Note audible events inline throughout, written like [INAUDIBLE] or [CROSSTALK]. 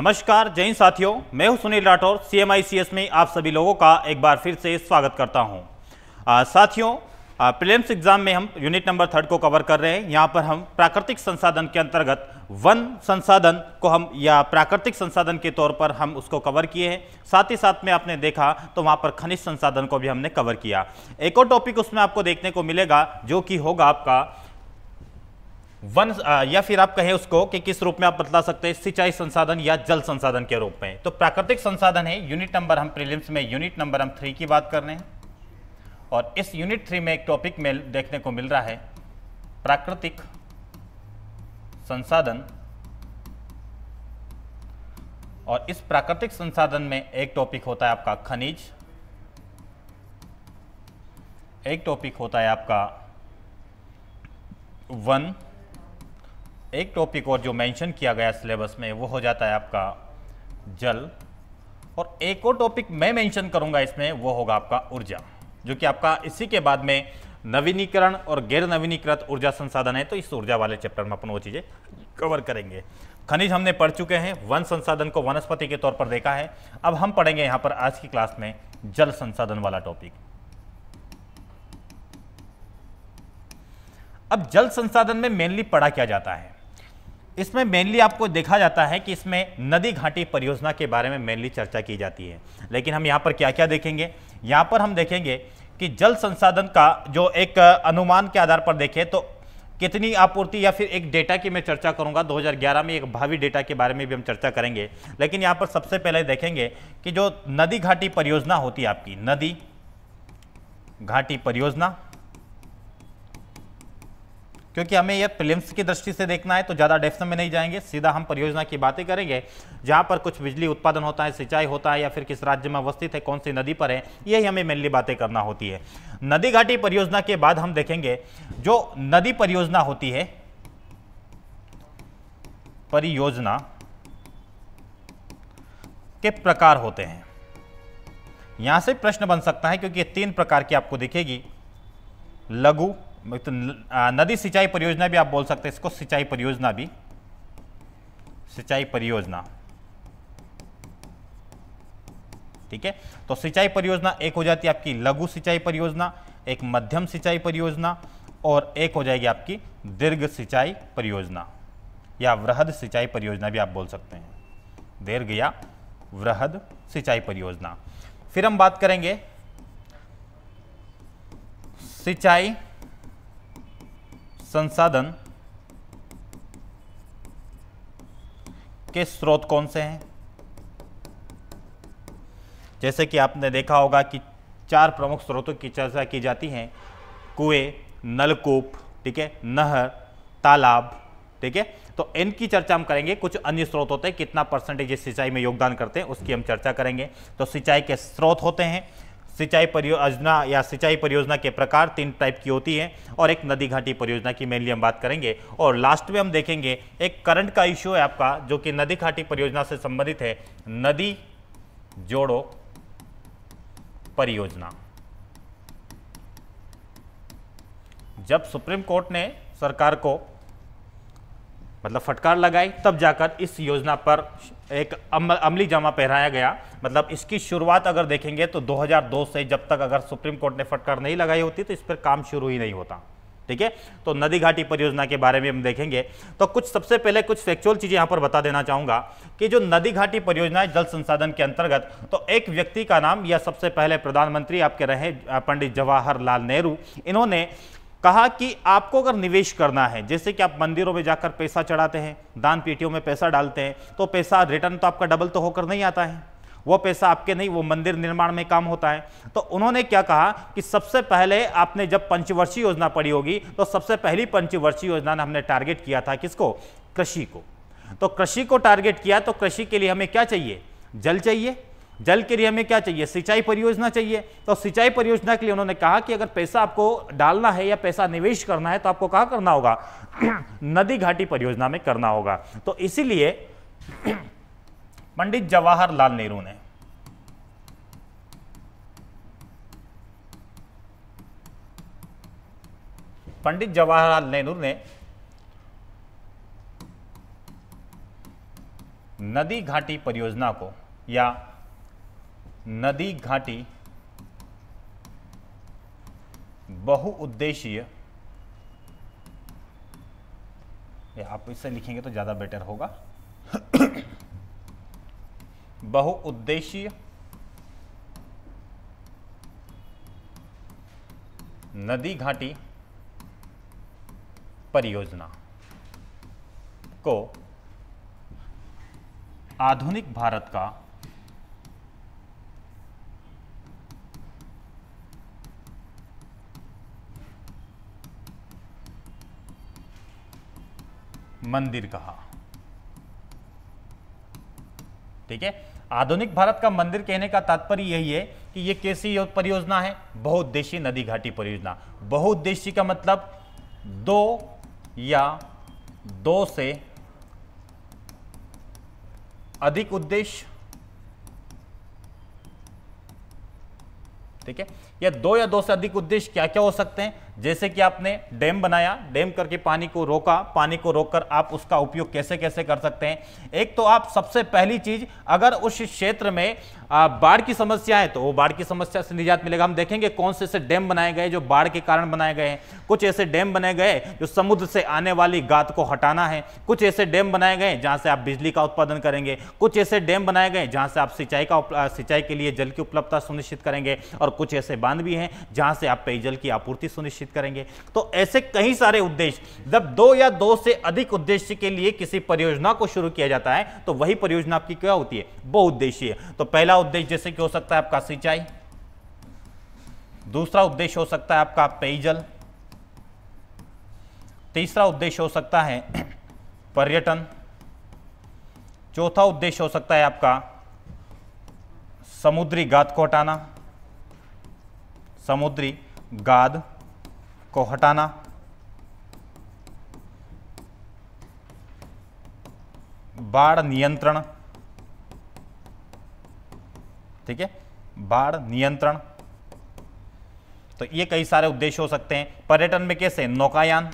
नमस्कार जैन साथियों मैं हूं सुनील राठौर सी में आप सभी लोगों का एक बार फिर से स्वागत करता हूं साथियों प्रीलिम्स एग्जाम में हम यूनिट नंबर थर्ड को कवर कर रहे हैं यहां पर हम प्राकृतिक संसाधन के अंतर्गत वन संसाधन को हम या प्राकृतिक संसाधन के तौर पर हम उसको कवर किए हैं साथ ही साथ में आपने देखा तो वहाँ पर खनिज संसाधन को भी हमने कवर किया एक और टॉपिक उसमें आपको देखने को मिलेगा जो कि होगा आपका वन या फिर आप कहें उसको कि किस रूप में आप बता सकते हैं सिंचाई संसाधन या जल संसाधन के रूप में तो प्राकृतिक संसाधन है यूनिट नंबर हम प्रीलिम्स में यूनिट नंबर हम थ्री की बात कर रहे हैं और इस यूनिट थ्री में एक टॉपिक में देखने को मिल रहा है प्राकृतिक संसाधन और इस प्राकृतिक संसाधन में एक टॉपिक होता है आपका खनिज एक टॉपिक होता है आपका वन एक टॉपिक और जो मेंशन किया गया सिलेबस में वो हो जाता है आपका जल और एक और टॉपिक मैं मेंशन करूंगा इसमें वो होगा आपका ऊर्जा जो कि आपका इसी के बाद में नवीनीकरण और गैर नवीनीकृत ऊर्जा संसाधन है तो इस ऊर्जा वाले चैप्टर में अपन वो चीज़ें कवर करेंगे खनिज हमने पढ़ चुके हैं वन संसाधन को वनस्पति के तौर पर देखा है अब हम पढ़ेंगे यहाँ पर आज की क्लास में जल संसाधन वाला टॉपिक अब जल संसाधन में मेनली पढ़ा क्या जाता है इसमें मेनली आपको देखा जाता है कि इसमें नदी घाटी परियोजना के बारे में मेनली चर्चा की जाती है लेकिन हम यहाँ पर क्या क्या देखेंगे यहाँ पर हम देखेंगे कि जल संसाधन का जो एक अनुमान के आधार पर देखें तो कितनी आपूर्ति या फिर एक डेटा की मैं चर्चा करूंगा 2011 में एक भावी डेटा के बारे में भी हम चर्चा करेंगे लेकिन यहाँ पर सबसे पहले देखेंगे कि जो नदी घाटी परियोजना होती है आपकी नदी घाटी परियोजना क्योंकि हमें यह प्रिलिम्स की दृष्टि से देखना है तो ज़्यादा डेफ्स में नहीं जाएंगे सीधा हम परियोजना की बातें करेंगे जहाँ पर कुछ बिजली उत्पादन होता है सिंचाई होता है या फिर किस राज्य में अवस्थित है कौन सी नदी पर है यही हमें मेनली बातें करना होती है नदी घाटी परियोजना के बाद हम देखेंगे जो नदी परियोजना होती है परियोजना के प्रकार होते हैं यहां से प्रश्न बन सकता है क्योंकि तीन प्रकार की आपको दिखेगी लघु तो नदी सिंचाई परियोजना भी आप बोल सकते हैं इसको सिंचाई परियोजना भी सिंचाई परियोजना ठीक है तो सिंचाई परियोजना एक हो जाती है आपकी लघु सिंचाई परियोजना एक मध्यम सिंचाई परियोजना और एक हो जाएगी आपकी दीर्घ सिंचाई परियोजना या वृहद सिंचाई परियोजना भी आप बोल सकते हैं दीर्घ या वृहद सिंचाई परियोजना फिर हम बात करेंगे सिंचाई संसाधन के स्रोत कौन से हैं जैसे कि आपने देखा होगा कि चार प्रमुख स्रोतों की चर्चा की जाती है कुएं नलकूप ठीक है नहर तालाब ठीक है तो इनकी चर्चा हम करेंगे कुछ अन्य स्रोत होते हैं कितना परसेंटेज सिंचाई में योगदान करते हैं उसकी हम चर्चा करेंगे तो सिंचाई के स्रोत होते हैं सिंचाई परियोजना या सिंचाई परियोजना के प्रकार तीन टाइप की होती है और एक नदी घाटी परियोजना की मेनली हम बात करेंगे और लास्ट में हम देखेंगे एक करंट का इश्यू है आपका जो कि नदी घाटी परियोजना से संबंधित है नदी जोड़ो परियोजना जब सुप्रीम कोर्ट ने सरकार को मतलब फटकार लगाई तब जाकर इस योजना पर एक अम, अमली जमा पहराया गया मतलब इसकी शुरुआत अगर देखेंगे तो 2002 से जब तक अगर सुप्रीम कोर्ट ने फटकार नहीं लगाई होती तो इस पर काम शुरू ही नहीं होता ठीक है तो नदी घाटी परियोजना के बारे में हम देखेंगे तो कुछ सबसे पहले कुछ फैक्चुअल चीजें यहां पर बता देना चाहूंगा कि जो नदी घाटी परियोजना है जल संसाधन के अंतर्गत तो एक व्यक्ति का नाम या सबसे पहले प्रधानमंत्री आपके रहे पंडित जवाहरलाल नेहरू इन्होंने कहा कि आपको अगर निवेश करना है जैसे कि आप मंदिरों में जाकर पैसा चढ़ाते हैं दान पेटियों में पैसा डालते हैं तो पैसा रिटर्न तो आपका डबल तो होकर नहीं आता है वो पैसा आपके नहीं वो मंदिर निर्माण में काम होता है तो उन्होंने क्या कहा कि सबसे पहले आपने जब पंचवर्षीय योजना पड़ी होगी तो सबसे पहली पंचवर्षीय योजना ने हमने टारगेट किया था किसको कृषि को तो कृषि को टारगेट किया तो कृषि के लिए हमें क्या चाहिए जल चाहिए जल के लिए हमें क्या चाहिए सिंचाई परियोजना चाहिए तो सिंचाई परियोजना के लिए उन्होंने कहा कि अगर पैसा आपको डालना है या पैसा निवेश करना है तो आपको कहा करना होगा [CLEARS THROAT] नदी घाटी परियोजना में करना होगा तो इसीलिए [CLEARS THROAT] पंडित जवाहरलाल नेहरू ने पंडित जवाहरलाल नेहरू ने नदी घाटी परियोजना को या नदी घाटी बहुउद्देशीय आप इससे लिखेंगे तो ज़्यादा बेटर होगा बहुउद्देशीय नदी घाटी परियोजना को आधुनिक भारत का मंदिर कहा ठीक है आधुनिक भारत का मंदिर कहने का तात्पर्य यही है कि यह कैसी परियोजना है बहुउद्देशीय नदी घाटी परियोजना बहुउद्देशीय का मतलब दो या दो से अधिक उद्देश्य ठीक है या दो या दो से अधिक उद्देश्य क्या क्या हो सकते हैं जैसे कि आपने डैम बनाया डैम करके पानी को रोका पानी को रोककर आप उसका उपयोग कैसे कैसे कर सकते हैं एक तो आप सबसे पहली चीज अगर उस क्षेत्र में बाढ़ की समस्या है तो वो बाढ़ की समस्या से निजात मिलेगा हम देखेंगे कौन से ऐसे डैम बनाए गए जो बाढ़ के कारण बनाए गए हैं कुछ ऐसे डैम बनाए गए जो समुद्र से आने वाली गात को हटाना है कुछ ऐसे डैम बनाए गए जहाँ से आप बिजली का उत्पादन करेंगे कुछ ऐसे डैम बनाए गए जहाँ से आप सिंचाई का सिंचाई के लिए जल की उपलब्धता सुनिश्चित करेंगे और कुछ ऐसे बांध भी हैं जहाँ से आप पेयजल की आपूर्ति सुनिश्चित करेंगे तो ऐसे कई सारे उद्देश्य जब दो या दो से अधिक उद्देश्य के लिए किसी परियोजना को शुरू किया जाता है तो वही परियोजना आपकी क्या होती है बहुउद्देशीय तो पहला उद्देश्य जैसे कि हो सकता है आपका सिंचाई दूसरा उद्देश्य हो सकता है आपका पेयजल तीसरा उद्देश्य हो सकता है [CLEARS THROAT] पर्यटन चौथा उद्देश्य हो सकता है आपका समुद्री गाद को हटाना समुद्री गाद को हटाना बाढ़ नियंत्रण ठीक है बाढ़ नियंत्रण तो ये कई सारे उद्देश्य हो सकते हैं पर्यटन में कैसे नौकायान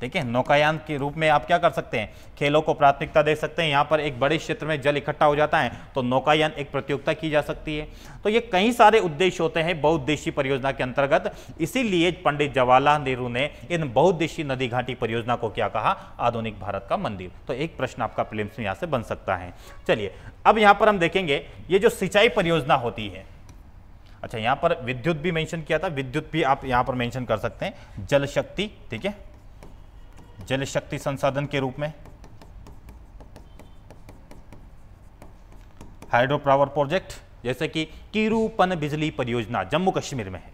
ठीक है नौकायान के रूप में आप क्या कर सकते हैं खेलों को प्राथमिकता दे सकते हैं यहाँ पर एक बड़े क्षेत्र में जल इकट्ठा हो जाता है तो नौकायान एक प्रतियोगिता की जा सकती है तो ये कई सारे उद्देश्य होते हैं बहुद्देशी परियोजना के अंतर्गत इसीलिए पंडित जवाहरलाल नेहरू ने इन बहुद्देशी नदी घाटी परियोजना को क्या कहा आधुनिक भारत का मंदिर तो एक प्रश्न आपका प्लेम्स में यहाँ से बन सकता है चलिए अब यहाँ पर हम देखेंगे ये जो सिंचाई परियोजना होती है अच्छा यहाँ पर विद्युत भी मेंशन किया था विद्युत भी आप यहाँ पर मेंशन कर सकते हैं जल शक्ति ठीक है जल शक्ति संसाधन के रूप में हाइड्रो पावर प्रोजेक्ट जैसे कि किरूपन बिजली परियोजना जम्मू कश्मीर में है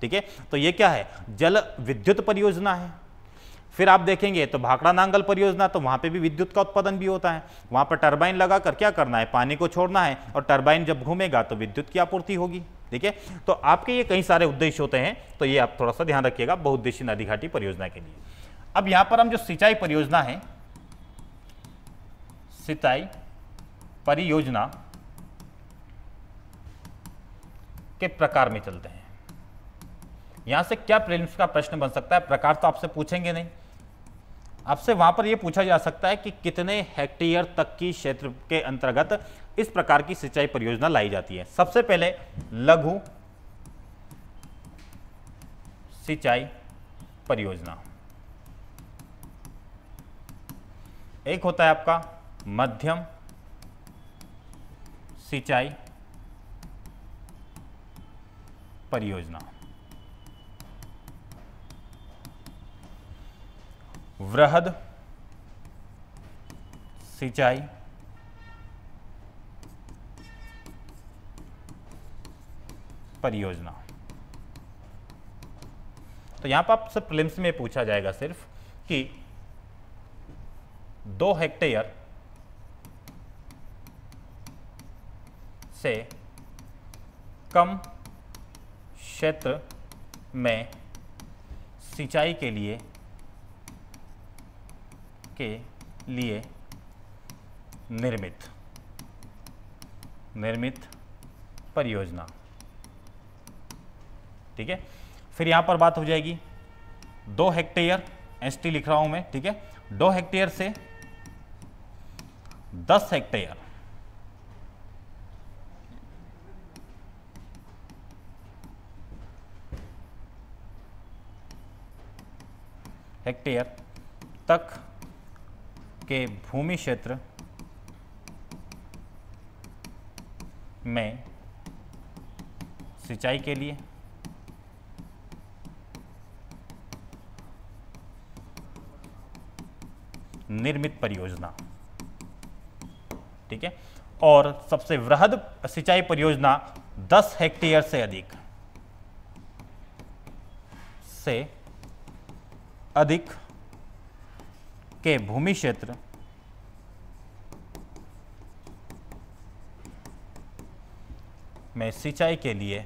ठीक है तो ये क्या है जल विद्युत परियोजना है फिर आप देखेंगे तो भाखड़ा नांगल परियोजना तो वहां पे भी विद्युत का उत्पादन भी होता है वहां पर टरबाइन लगाकर क्या करना है पानी को छोड़ना है और टरबाइन जब घूमेगा तो विद्युत की आपूर्ति होगी ठीक है तो आपके ये कई सारे उद्देश्य होते हैं तो ये आप थोड़ा सा ध्यान रखिएगा बहुद्देशी नदी घाटी परियोजना के लिए अब यहां पर हम जो सिंचाई परियोजना है सिंचाई परियोजना के प्रकार में चलते हैं यहां से क्या प्रेम्स का प्रश्न बन सकता है प्रकार तो आपसे पूछेंगे नहीं आपसे वहां पर यह पूछा जा सकता है कि कितने हेक्टेयर तक की क्षेत्र के अंतर्गत इस प्रकार की सिंचाई परियोजना लाई जाती है सबसे पहले लघु सिंचाई परियोजना एक होता है आपका मध्यम सिंचाई परियोजना वृहद सिंचाई परियोजना तो यहां पर आपसे प्रिलिम्स में पूछा जाएगा सिर्फ कि दो हेक्टेयर से कम क्षेत्र में सिंचाई के लिए के लिए निर्मित निर्मित परियोजना ठीक है फिर यहां पर बात हो जाएगी दो हेक्टेयर एसटी लिख रहा हूं मैं ठीक है दो हेक्टेयर से दस हेक्टेयर हेक्टेयर तक के भूमि क्षेत्र में सिंचाई के लिए निर्मित परियोजना ठीक है और सबसे वृहद सिंचाई परियोजना 10 हेक्टेयर से अधिक से अधिक के भूमि क्षेत्र में सिंचाई के लिए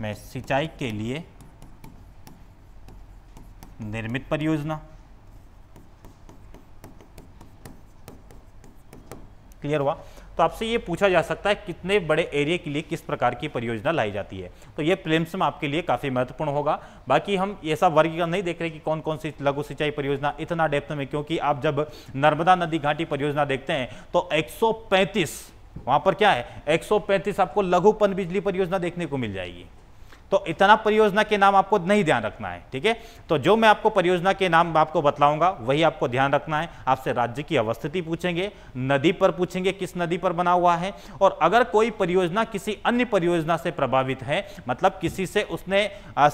में सिंचाई के लिए निर्मित परियोजना क्लियर हुआ तो आपसे ये पूछा जा सकता है कितने बड़े एरिया के लिए किस प्रकार की परियोजना लाई जाती है तो ये प्लेम्स में आपके लिए काफ़ी महत्वपूर्ण होगा बाकी हम ऐसा वर्गीकरण नहीं देख रहे कि कौन कौन सी लघु सिंचाई परियोजना इतना डेप्थ में क्योंकि आप जब नर्मदा नदी घाटी परियोजना देखते हैं तो एक वहां पर क्या है एक आपको लघु पन बिजली परियोजना देखने को मिल जाएगी तो इतना परियोजना के नाम आपको नहीं ध्यान रखना है ठीक है तो जो मैं आपको परियोजना के नाम आपको बतलाऊंगा वही आपको ध्यान रखना है आपसे राज्य की अवस्थिति पूछेंगे नदी पर पूछेंगे किस नदी पर बना हुआ है और अगर कोई परियोजना किसी अन्य परियोजना से प्रभावित है मतलब किसी से उसने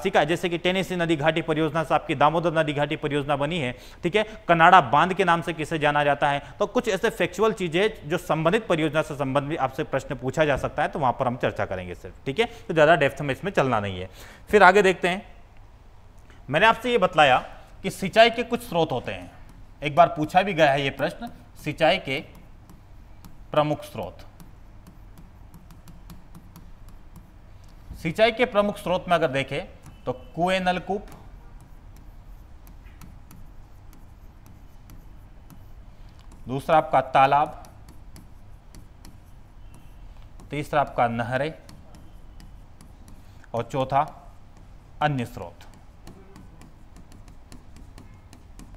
सीखा जैसे कि टेनेसी नदी घाटी परियोजना से आपकी दामोदर नदी घाटी परियोजना बनी है ठीक है कनाडा बांध के नाम से किसे जाना जाता है तो कुछ ऐसे फैक्चुअल चीजें जो संबंधित परियोजना से संबंधित आपसे प्रश्न पूछा जा सकता है तो वहां पर हम चर्चा करेंगे सिर्फ ठीक है तो ज्यादा डेफ्थ में इसमें चलना ही है फिर आगे देखते हैं मैंने आपसे ये बतलाया कि सिंचाई के कुछ स्रोत होते हैं एक बार पूछा भी गया है ये प्रश्न सिंचाई के प्रमुख स्रोत सिंचाई के प्रमुख स्रोत में अगर देखें तो कुएं नलकूप दूसरा आपका तालाब तीसरा आपका नहरें और चौथा अन्य स्रोत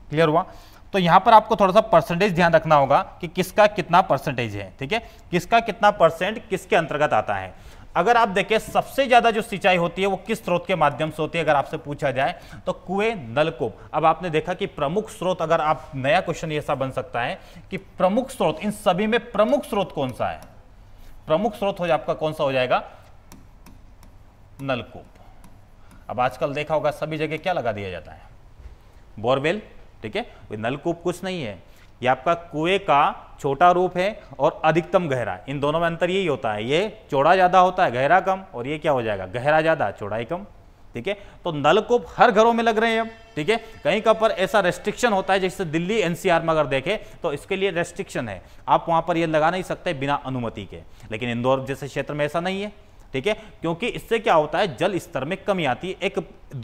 क्लियर हुआ तो यहां पर आपको थोड़ा सा परसेंटेज ध्यान रखना होगा कि किसका कितना परसेंटेज है ठीक है किसका कितना परसेंट किसके अंतर्गत आता है अगर आप देखें सबसे ज्यादा जो सिंचाई होती है वो किस स्रोत के माध्यम से होती है अगर आपसे पूछा जाए तो कुएं नलकूप अब आपने देखा कि प्रमुख स्रोत अगर आप नया क्वेश्चन ऐसा बन सकता है कि प्रमुख स्रोत इन सभी में प्रमुख स्रोत कौन सा है प्रमुख स्रोत हो आपका कौन सा हो जाएगा नलकूप अब आजकल देखा होगा सभी जगह क्या लगा दिया जाता है बोरवेल ठीक है नलकूप कुछ नहीं है ये आपका कुएं का छोटा रूप है और अधिकतम गहरा इन दोनों में अंतर यही होता है ये चौड़ा ज़्यादा होता है गहरा कम और ये क्या हो जाएगा गहरा ज़्यादा चौड़ाई कम ठीक है तो नलकूप हर घरों में लग रहे हैं अब ठीक है कहीं का पर ऐसा रेस्ट्रिक्शन होता है जैसे दिल्ली एनसीआर में अगर देखें तो इसके लिए रेस्ट्रिक्शन है आप वहां पर यह लगा नहीं सकते बिना अनुमति के लेकिन इंदौर जैसे क्षेत्र में ऐसा नहीं है ठीक है क्योंकि इससे क्या होता है जल स्तर में कमी आती है एक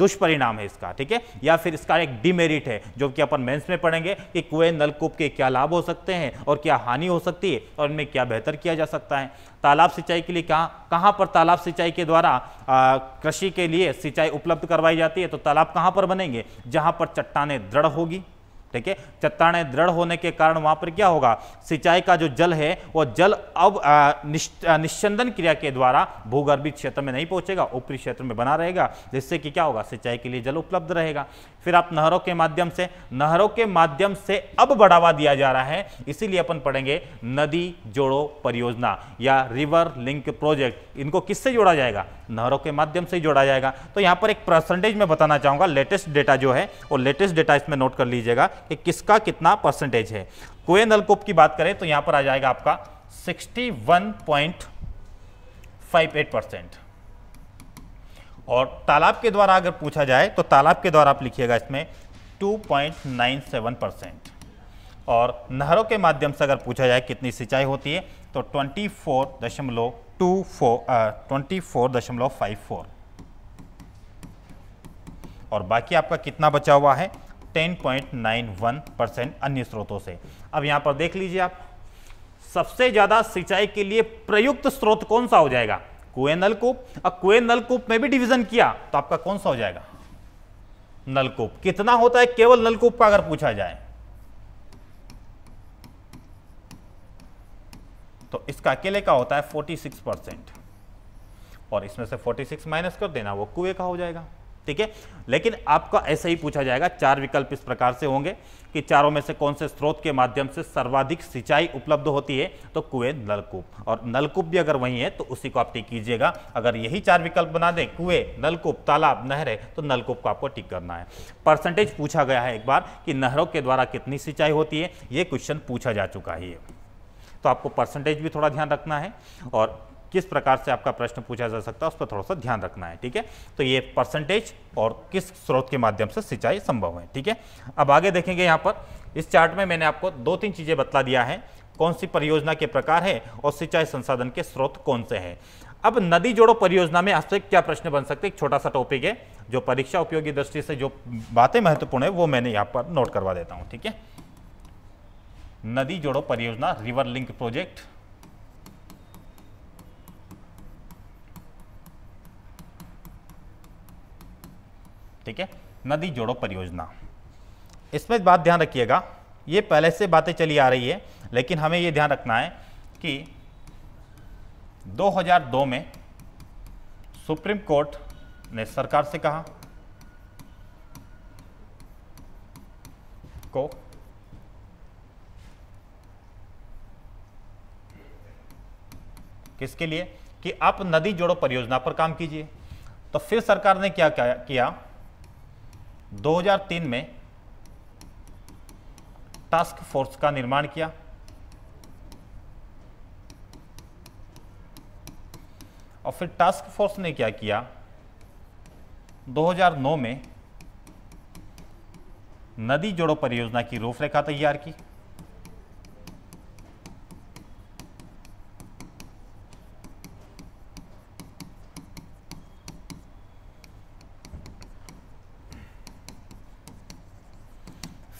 दुष्परिणाम है इसका ठीक है या फिर इसका एक डिमेरिट है जो कि अपन मेंस में पढ़ेंगे कि कुएं नलकूप के क्या लाभ हो सकते हैं और क्या हानि हो सकती है और इनमें क्या बेहतर किया जा सकता है तालाब सिंचाई के लिए कहाँ कहाँ पर तालाब सिंचाई के द्वारा कृषि के लिए सिंचाई उपलब्ध करवाई जाती है तो तालाब कहाँ पर बनेंगे जहाँ पर चट्टाने दृढ़ होगी ठीक है चट्टाने दृढ़ होने के कारण वहां पर क्या होगा सिंचाई का जो जल है वो जल अब निश्चंदन क्रिया के द्वारा भूगर्भित क्षेत्र में नहीं पहुंचेगा ऊपरी क्षेत्र में बना रहेगा जिससे कि क्या होगा सिंचाई के लिए जल उपलब्ध रहेगा फिर आप नहरों के माध्यम से नहरों के माध्यम से अब बढ़ावा दिया जा रहा है इसीलिए अपन पढ़ेंगे नदी जोड़ो परियोजना या रिवर लिंक प्रोजेक्ट इनको किससे जोड़ा जाएगा नहरों के माध्यम से जोड़ा जाएगा तो यहाँ पर एक परसेंटेज में बताना चाहूँगा लेटेस्ट डेटा जो है वो लेटेस्ट डेटा इसमें नोट कर लीजिएगा कि किसका कितना परसेंटेज है कुए नलकूप की बात करें तो यहाँ पर आ जाएगा आपका sixty one point five eight percent और तालाब के द्वारा अगर पूछा जाए तो तालाब के द्वारा आप लिखिएगा इसमें 2.97 परसेंट और नहरों के माध्यम से अगर पूछा जाए कितनी सिंचाई होती है तो 24.24 और बाकी आपका कितना बचा हुआ है 10.91 परसेंट अन्य स्रोतों से अब यहां पर देख लीजिए आप सबसे ज़्यादा सिंचाई के लिए प्रयुक्त स्रोत कौन सा हो जाएगा कुएं नलकूप अब कुएं नलकूप में भी डिवीजन किया तो आपका कौन सा हो जाएगा नलकूप कितना होता है केवल नलकूप का अगर पूछा जाए तो इसका अकेले का होता है 46 परसेंट और इसमें से 46 माइनस कर देना वो कुएं का हो जाएगा ठीक है लेकिन आपका ऐसे ही पूछा जाएगा चार विकल्प इस प्रकार से होंगे कि चारों में से कौन से स्रोत के माध्यम से सर्वाधिक सिंचाई उपलब्ध होती है तो कुएं नलकूप और नलकूप भी अगर वही है तो उसी को आप टिक कीजिएगा अगर यही चार विकल्प बना दें कुएं नलकूप तालाब है तो नलकूप को आपको टिक करना है परसेंटेज पूछा गया है एक बार कि नहरों के द्वारा कितनी सिंचाई होती है ये क्वेश्चन पूछा जा चुका है तो आपको परसेंटेज भी थोड़ा ध्यान रखना है और किस प्रकार से आपका प्रश्न पूछा जा सकता है उस पर थोड़ा सा ध्यान रखना है ठीक है तो ये परसेंटेज और किस स्रोत के माध्यम से सिंचाई संभव है ठीक है अब आगे देखेंगे यहाँ पर इस चार्ट में मैंने आपको दो तीन चीज़ें बतला दिया है कौन सी परियोजना के प्रकार है और सिंचाई संसाधन के स्रोत कौन से हैं अब नदी जोड़ो परियोजना में आपसे क्या प्रश्न बन सकते हैं एक छोटा सा टॉपिक है जो परीक्षा उपयोगी दृष्टि से जो बातें महत्वपूर्ण है वो मैंने यहाँ पर नोट करवा देता हूँ ठीक है नदी जोड़ो परियोजना रिवर लिंक प्रोजेक्ट ठीक है नदी जोड़ो परियोजना इसमें बात ध्यान रखिएगा ये पहले से बातें चली आ रही है लेकिन हमें ये ध्यान रखना है कि 2002 में सुप्रीम कोर्ट ने सरकार से कहा को किसके लिए कि आप नदी जोड़ो परियोजना पर काम कीजिए तो फिर सरकार ने क्या किया 2003 में टास्क फोर्स का निर्माण किया और फिर टास्क फोर्स ने क्या किया 2009 में नदी जोड़ो परियोजना की रूपरेखा तैयार की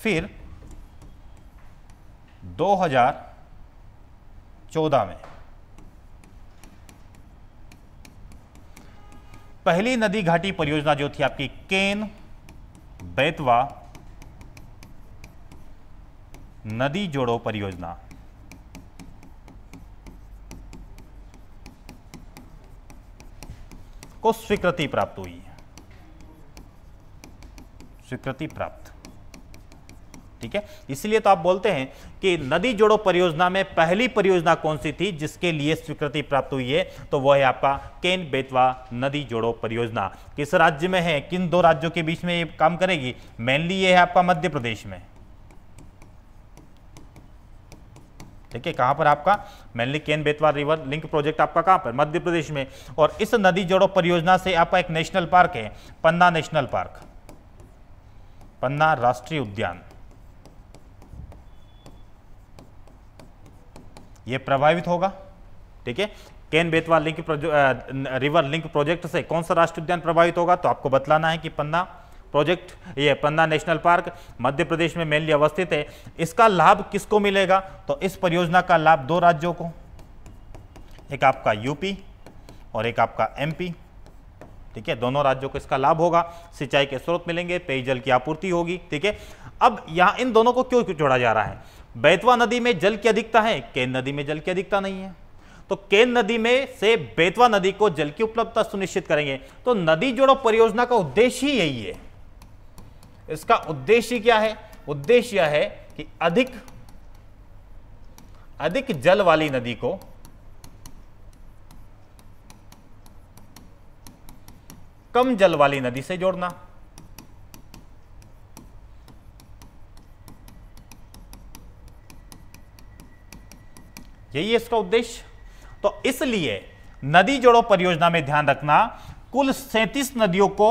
फिर 2014 में पहली नदी घाटी परियोजना जो थी आपकी केन बेतवा नदी जोड़ो परियोजना को स्वीकृति प्राप्त हुई स्वीकृति प्राप्त ठीक है इसलिए तो आप बोलते हैं कि नदी जोड़ो परियोजना में पहली परियोजना कौन सी थी जिसके लिए स्वीकृति प्राप्त हुई है तो वह है आपका केन बेतवा नदी जोड़ो परियोजना किस राज्य में है किन दो राज्यों के बीच में ये काम करेगी मेनली ये है आपका मध्य प्रदेश में ठीक है कहां पर आपका mainly Ken Betwa river link project आपका कहां पर मध्य प्रदेश में और इस नदी जोड़ो परियोजना से आपका एक नेशनल पार्क है पन्ना नेशनल पार्क पन्ना राष्ट्रीय उद्यान ये प्रभावित होगा ठीक है Ken Betwa link river link project से कौन सा राष्ट्रीय उद्यान प्रभावित होगा तो आपको बतलाना है कि पन्ना प्रोजेक्ट ये पन्ना नेशनल पार्क मध्य प्रदेश में मेनली अवस्थित है इसका लाभ किसको मिलेगा तो इस परियोजना का लाभ दो राज्यों को एक आपका यूपी और एक आपका एमपी ठीक है दोनों राज्यों को इसका लाभ होगा सिंचाई के स्रोत मिलेंगे पेयजल की आपूर्ति होगी ठीक है अब यहां इन दोनों को क्यों जोड़ा जा रहा है बेतवा नदी में जल की अधिकता है केन नदी में जल की अधिकता नहीं है तो केन नदी में से बेतवा नदी को जल की उपलब्धता सुनिश्चित करेंगे तो नदी जोड़ो परियोजना का उद्देश्य ही यही है इसका उद्देश्य क्या है उद्देश्य यह है कि अधिक अधिक जल वाली नदी को कम जल वाली नदी से जोड़ना यही है इसका उद्देश्य तो इसलिए नदी जोड़ो परियोजना में ध्यान रखना कुल सैतीस नदियों को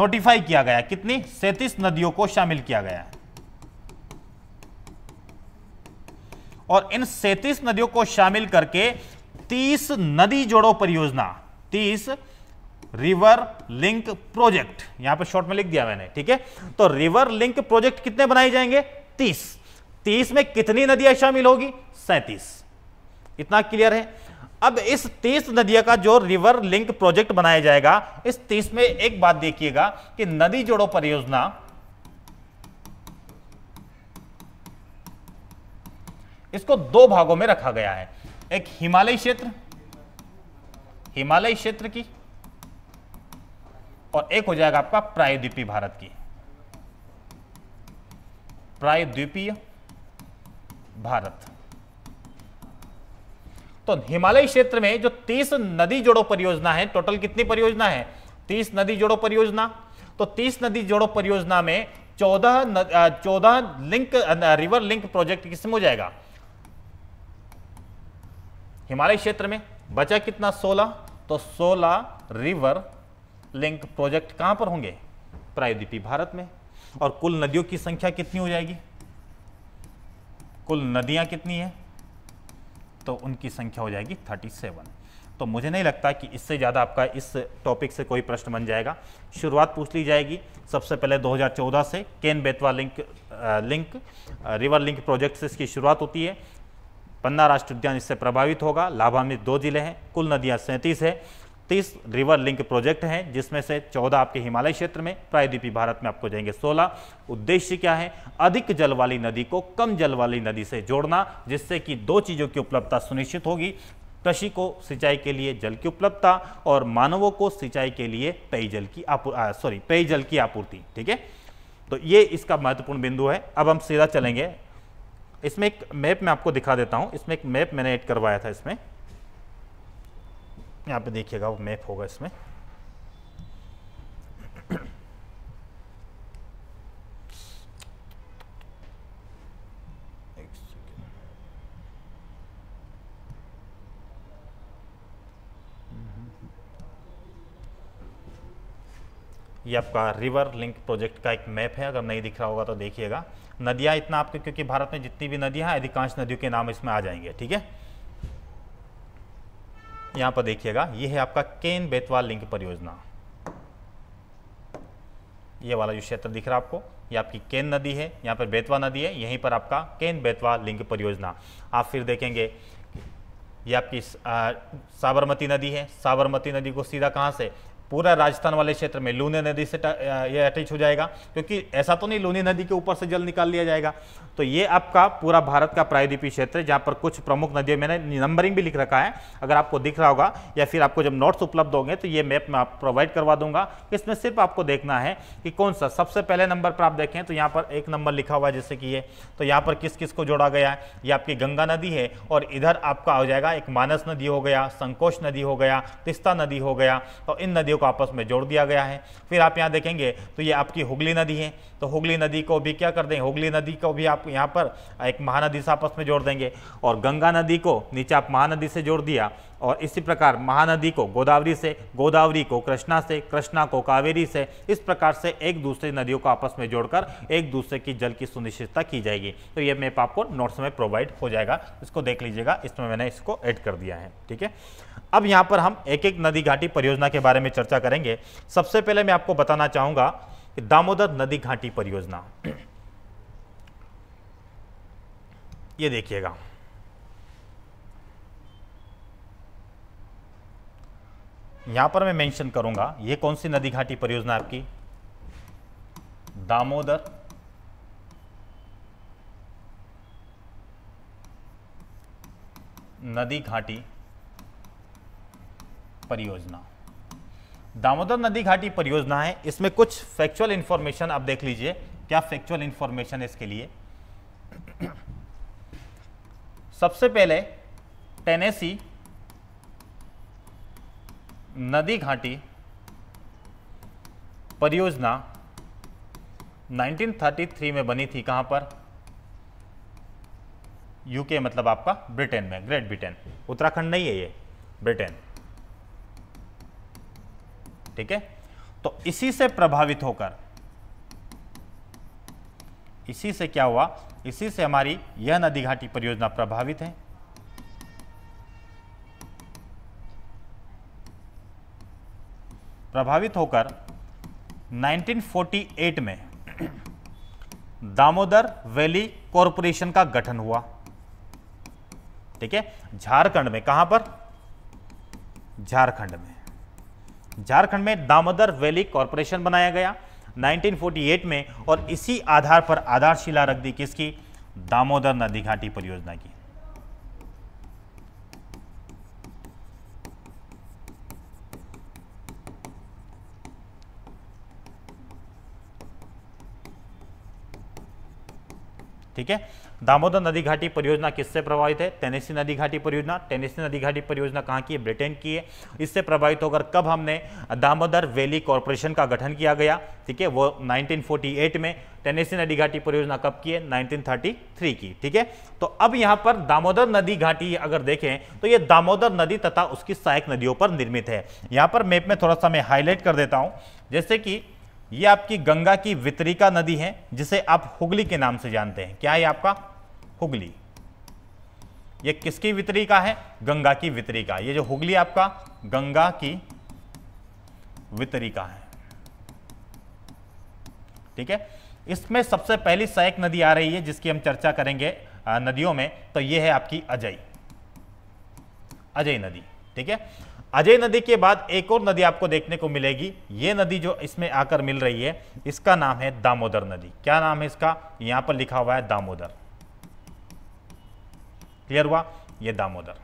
नोटिफाई किया गया कितनी सैंतीस नदियों को शामिल किया गया और इन सैतीस नदियों को शामिल करके तीस नदी जोड़ो परियोजना तीस रिवर लिंक प्रोजेक्ट यहां पर शॉर्ट में लिख दिया मैंने ठीक है तो रिवर लिंक प्रोजेक्ट कितने बनाए जाएंगे तीस तीस में कितनी नदियां शामिल होगी सैंतीस इतना क्लियर है अब इस तीस नदियों का जो रिवर लिंक प्रोजेक्ट बनाया जाएगा इस तीस में एक बात देखिएगा कि नदी जोड़ो परियोजना इसको दो भागों में रखा गया है एक हिमालय क्षेत्र हिमालय क्षेत्र की और एक हो जाएगा आपका प्रायद्वीपी भारत की प्रायद्वीपीय भारत तो हिमालय क्षेत्र में जो 30 नदी जोड़ो परियोजना है टोटल कितनी परियोजना है 30 नदी जोड़ो परियोजना तो 30 नदी जोड़ो परियोजना में 14 14 लिंक रिवर लिंक प्रोजेक्ट किसमें हो जाएगा हिमालय क्षेत्र में बचा कितना 16 तो 16 रिवर लिंक प्रोजेक्ट कहां पर होंगे प्रायद्वीपी भारत में और कुल नदियों की संख्या कितनी हो जाएगी कुल नदियां कितनी है तो उनकी संख्या हो जाएगी 37 तो मुझे नहीं लगता कि इससे ज़्यादा आपका इस टॉपिक से कोई प्रश्न बन जाएगा शुरुआत पूछ ली जाएगी सबसे पहले 2014 से Ken Betwa link link river link project से इसकी शुरुआत होती है पन्ना राष्ट्र उद्यान इससे प्रभावित होगा लाभान्वित दो जिले हैं कुल नदियाँ सैंतीस है तीस रिवर लिंक प्रोजेक्ट हैं जिसमें से चौदह आपके हिमालय क्षेत्र में प्रायद्वीपी भारत में आपको जाएंगे सोलह उद्देश्य क्या है अधिक जल वाली नदी को कम जल वाली नदी से जोड़ना जिससे कि दो चीज़ों की उपलब्धता सुनिश्चित होगी कृषि को सिंचाई के लिए जल की उपलब्धता और मानवों को सिंचाई के लिए पेयजल की सॉरी पेयजल की आपूर्ति ठीक है तो ये इसका महत्वपूर्ण बिंदु है अब हम सीधा चलेंगे इसमें एक मैप में आपको दिखा देता हूँ इसमें एक मैप मैंने ऐड करवाया था इसमें यहाँ पे देखिएगा वो मैप होगा इसमें ये आपका रिवर लिंक प्रोजेक्ट का एक मैप है अगर नहीं दिख रहा होगा तो देखिएगा नदियाँ इतना आपके क्योंकि भारत में जितनी भी नदियाँ हैं अधिकांश नदियों के नाम इसमें आ जाएंगे ठीक है यहां पर देखिएगा ये है आपका केन बेतवा लिंक परियोजना ये वाला जो क्षेत्र दिख रहा है आपको ये आपकी केन नदी है यहाँ पर बेतवा नदी है यहीं पर आपका केन बेतवा लिंक परियोजना आप फिर देखेंगे ये आपकी साबरमती नदी है साबरमती नदी को सीधा कहां से पूरा राजस्थान वाले क्षेत्र में लूनी नदी से ये अटैच हो जाएगा क्योंकि ऐसा तो नहीं लूनी नदी के ऊपर से जल निकाल लिया जाएगा तो ये आपका पूरा भारत का प्रायद्वीपीय क्षेत्र है जहाँ पर कुछ प्रमुख नदियों मैंने नंबरिंग भी लिख रखा है अगर आपको दिख रहा होगा या फिर आपको जब नोट्स उपलब्ध होंगे तो ये मैप मैं आप प्रोवाइड करवा दूंगा इसमें सिर्फ आपको देखना है कि कौन सा सबसे पहले नंबर पर आप देखें तो यहाँ पर एक नंबर लिखा हुआ है जैसे कि ये तो यहाँ पर किस किस को जोड़ा गया है ये आपकी गंगा नदी है और इधर आपका हो जाएगा एक मानस नदी हो गया संकोच नदी हो गया तिस्ता नदी हो गया तो इन नदियों को आपस में जोड़ दिया गया है फिर आप यहाँ देखेंगे तो ये आपकी हुगली नदी है तो हुगली नदी को भी क्या कर देंगे हुगली नदी को भी आप यहाँ पर एक महानदी से आपस में जोड़ देंगे और गंगा नदी को नीचे आप महानदी से जोड़ दिया और इसी प्रकार महानदी को गोदावरी से गोदावरी को कृष्णा से कृष्णा को कावेरी से इस प्रकार से एक दूसरे नदियों को आपस में जोड़कर एक दूसरे की जल की सुनिश्चितता की जाएगी तो ये मैप आपको नोट्स में प्रोवाइड हो जाएगा इसको देख लीजिएगा इसमें मैंने इसको ऐड कर दिया है ठीक है अब यहाँ पर हम एक एक नदी घाटी परियोजना के बारे में चर्चा करेंगे सबसे पहले मैं आपको बताना चाहूँगा कि दामोदर नदी घाटी परियोजना ये देखिएगा यहां पर मैं मेंशन करूंगा ये कौन सी नदी घाटी परियोजना आपकी दामोदर नदी घाटी परियोजना दामोदर नदी घाटी परियोजना है इसमें कुछ फैक्चुअल इंफॉर्मेशन आप देख लीजिए क्या फैक्चुअल इंफॉर्मेशन है इसके लिए सबसे पहले टेनेसी नदी घाटी परियोजना 1933 में बनी थी कहां पर यूके मतलब आपका ब्रिटेन में ग्रेट ब्रिटेन उत्तराखंड नहीं है ये ब्रिटेन ठीक है तो इसी से प्रभावित होकर इसी से क्या हुआ इसी से हमारी यह नदी घाटी परियोजना प्रभावित है प्रभावित होकर 1948 में दामोदर वैली कॉरपोरेशन का गठन हुआ ठीक है झारखंड में कहां पर झारखंड में झारखंड में दामोदर वैली कॉरपोरेशन बनाया गया 1948 में और इसी आधार पर आधारशिला रख दी किसकी दामोदर नदी घाटी परियोजना की ठीक है दामोदर नदी घाटी परियोजना किससे प्रभावित है टेनेसी नदी घाटी परियोजना टेनेसी नदी घाटी परियोजना कहाँ की है ब्रिटेन की है इससे प्रभावित होकर कब हमने दामोदर वैली कॉरपोरेशन का गठन किया गया ठीक है वो 1948 में टेनेसी नदी घाटी परियोजना कब की है 1933 की ठीक है तो अब यहाँ पर दामोदर नदी घाटी अगर देखें तो ये दामोदर नदी तथा उसकी सहायक नदियों पर निर्मित है यहाँ पर मैप में थोड़ा सा मैं हाईलाइट कर देता हूँ जैसे कि ये आपकी गंगा की वितरिका नदी है जिसे आप हुगली के नाम से जानते हैं क्या है आपका हुगली ये किसकी वितरिका है गंगा की वितरिका ये जो हुगली आपका गंगा की वितरिका है ठीक है इसमें सबसे पहली सहायक नदी आ रही है जिसकी हम चर्चा करेंगे नदियों में तो ये है आपकी अजय अजय नदी ठीक है अजय नदी के बाद एक और नदी आपको देखने को मिलेगी ये नदी जो इसमें आकर मिल रही है इसका नाम है दामोदर नदी क्या नाम है इसका यहां पर लिखा हुआ है दामोदर क्लियर हुआ ये दामोदर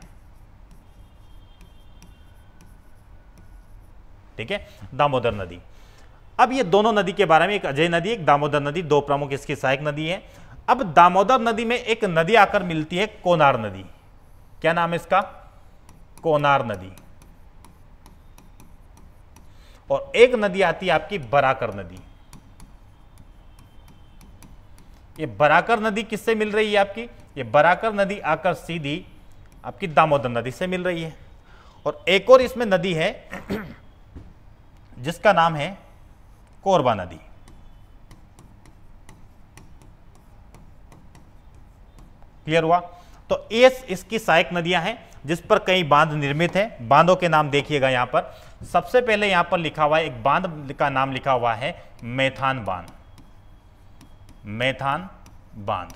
ठीक है दामोदर नदी अब ये दोनों नदी के बारे में एक अजय नदी एक दामोदर नदी दो प्रमुख इसकी सहायक नदी है अब दामोदर नदी में एक नदी आकर मिलती है कोनार नदी क्या नाम है इसका कोनार नदी और एक नदी आती है आपकी बराकर नदी ये बराकर नदी किससे मिल रही है आपकी ये बराकर नदी आकर सीधी आपकी दामोदर नदी से मिल रही है और एक और इसमें नदी है [CLEARS THROAT] जिसका नाम है कोरबा नदी क्लियर हुआ तो एस इसकी सहायक नदियां हैं जिस पर कई बांध निर्मित हैं बांधों के नाम देखिएगा यहाँ पर सबसे पहले यहाँ पर लिखा हुआ है एक बांध का नाम लिखा हुआ है मैथान बांध मैथान बांध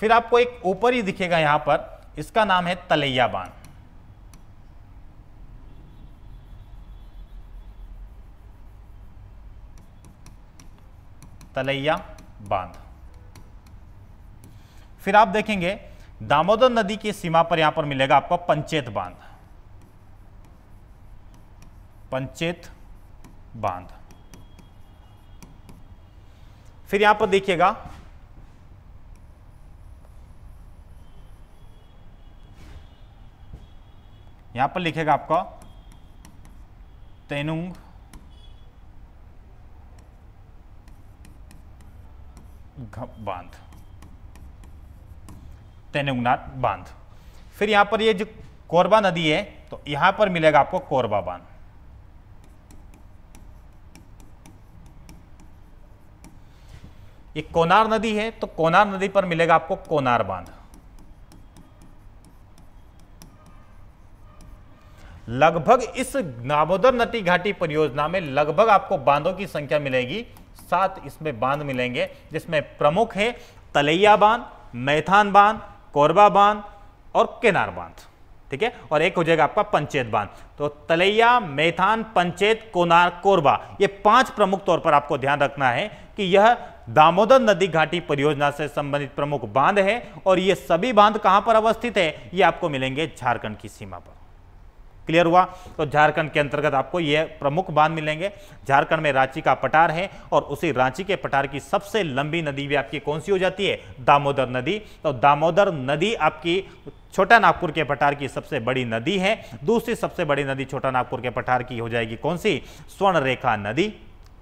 फिर आपको एक ऊपर ही दिखेगा यहाँ पर इसका नाम है तलैया बांध तलैया बांध फिर आप देखेंगे दामोदर नदी की सीमा पर यहां पर मिलेगा आपको पंचेत बांध पंचेत बांध फिर यहां पर देखिएगा यहां पर लिखेगा आपका तेनुंग बांध तेनुगनाथ बांध फिर यहाँ पर ये जो कोरबा नदी है तो यहाँ पर मिलेगा आपको कोरबा बांध ये कोनार नदी है तो कोनार नदी पर मिलेगा आपको कोनार बांध लगभग इस नाबोदर नदी घाटी परियोजना में लगभग आपको बांधों की संख्या मिलेगी सात इसमें बांध मिलेंगे जिसमें प्रमुख है तलैया बांध मैथान बांध कोरबा बांध और केनार बांध ठीक है और एक हो जाएगा आपका पंचेत बांध तो तलैया मैथान पंचेत कोनार कोरबा ये पांच प्रमुख तौर पर आपको ध्यान रखना है कि यह दामोदर नदी घाटी परियोजना से संबंधित प्रमुख बांध है और ये सभी बांध कहां पर अवस्थित है ये आपको मिलेंगे झारखंड की सीमा पर क्लियर हुआ तो झारखंड के अंतर्गत आपको ये प्रमुख बांध मिलेंगे झारखंड में रांची का पटार है और उसी रांची के पटार की सबसे लंबी नदी भी आपकी कौन सी हो जाती है दामोदर नदी तो दामोदर नदी आपकी छोटा नागपुर के पठार की सबसे बड़ी नदी है दूसरी सबसे बड़ी नदी छोटा नागपुर के पठार की हो जाएगी कौन सी स्वर्णरेखा नदी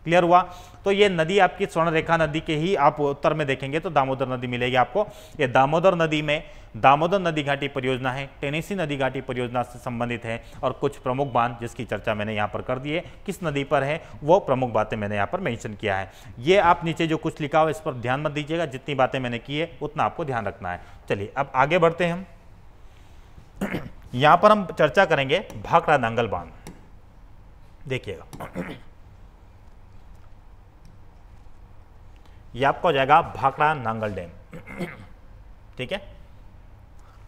क्लियर हुआ तो ये नदी आपकी स्वर्णरेखा नदी के ही आप उत्तर में देखेंगे तो दामोदर नदी मिलेगी आपको ये दामोदर नदी में दामोदर नदी घाटी परियोजना है टेनेसी नदी घाटी परियोजना से संबंधित है और कुछ प्रमुख बांध जिसकी चर्चा मैंने यहाँ पर कर दी है किस नदी पर है वो प्रमुख बातें मैंने यहाँ पर मैंशन किया है ये आप नीचे जो कुछ लिखा हो इस पर ध्यान मत दीजिएगा जितनी बातें मैंने की है उतना आपको ध्यान रखना है चलिए अब आगे बढ़ते हैं हम [CLEARS THROAT] यहाँ पर हम चर्चा करेंगे भाखड़ा नांगल बांध देखिएगा [CLEARS THROAT] ये आपका हो जाएगा भाखड़ा नांगल डैम [CLEARS THROAT] ठीक है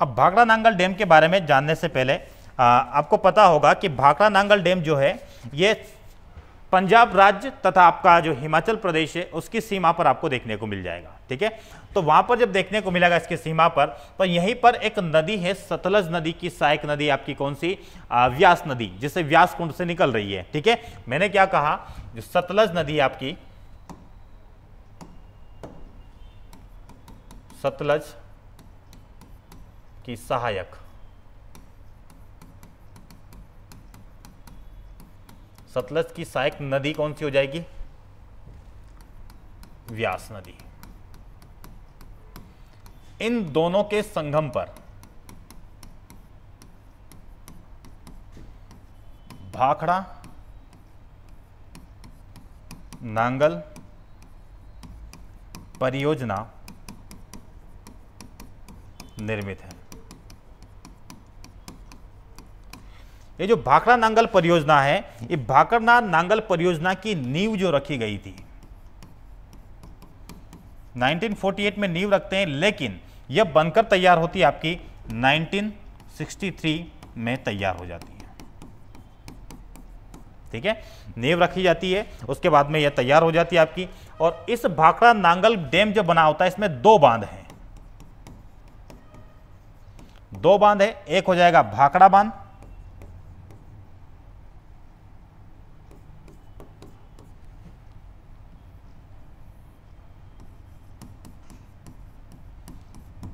अब भाखड़ा नांगल डैम के बारे में जानने से पहले आ, आपको पता होगा कि भाखड़ा नांगल डैम जो है ये पंजाब राज्य तथा आपका जो हिमाचल प्रदेश है उसकी सीमा पर आपको देखने को मिल जाएगा ठीक है तो वहां पर जब देखने को मिलेगा इसकी सीमा पर तो यहीं पर एक नदी है सतलज नदी की सहायक नदी आपकी कौन सी आ, व्यास नदी जिसे व्यास कुंड से निकल रही है ठीक है मैंने क्या कहा जो सतलज नदी आपकी सतलज की सहायक सतलज की सहायक नदी कौन सी हो जाएगी व्यास नदी इन दोनों के संगम पर भाखड़ा नांगल परियोजना निर्मित है ये जो भाखड़ा नांगल परियोजना है ये भाखड़ा नांगल परियोजना की नींव जो रखी गई थी 1948 में नींव रखते हैं लेकिन यह बनकर तैयार होती है आपकी 1963 में तैयार हो जाती है ठीक है नींव रखी जाती है उसके बाद में यह तैयार हो जाती है आपकी और इस भाखड़ा नांगल डैम जो बना होता है इसमें दो बांध हैं दो बांध है एक हो जाएगा भाखड़ा बांध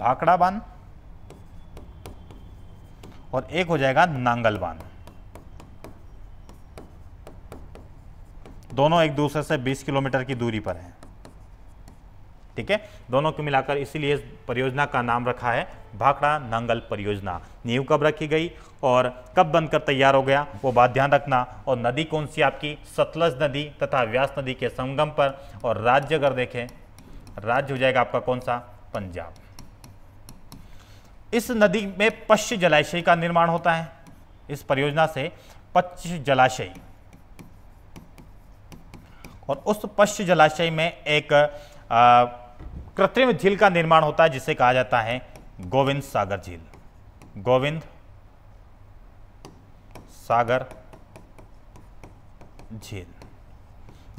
भाखड़ा बांध और एक हो जाएगा नांगल बांध दोनों एक दूसरे से 20 किलोमीटर की दूरी पर हैं ठीक है दोनों को मिलाकर इसीलिए इस परियोजना का नाम रखा है भाखड़ा नांगल परियोजना नींव कब रखी गई और कब बनकर तैयार हो गया वो बात ध्यान रखना और नदी कौन सी आपकी सतलज नदी तथा व्यास नदी के संगम पर और राज्य अगर देखें राज्य हो जाएगा आपका कौन सा पंजाब इस नदी में पश्च जलाशय का निर्माण होता है इस परियोजना से पच्च जलाशय और उस पश्च जलाशय में एक कृत्रिम झील का निर्माण होता है जिसे कहा जाता है गोविंद सागर झील गोविंद सागर झील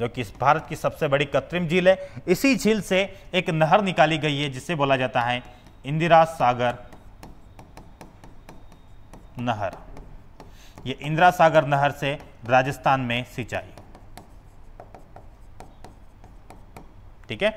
जो कि भारत की सबसे बड़ी कृत्रिम झील है इसी झील से एक नहर निकाली गई है जिसे बोला जाता है इंदिरा सागर नहर यह इंदिरा सागर नहर से राजस्थान में सिंचाई ठीक है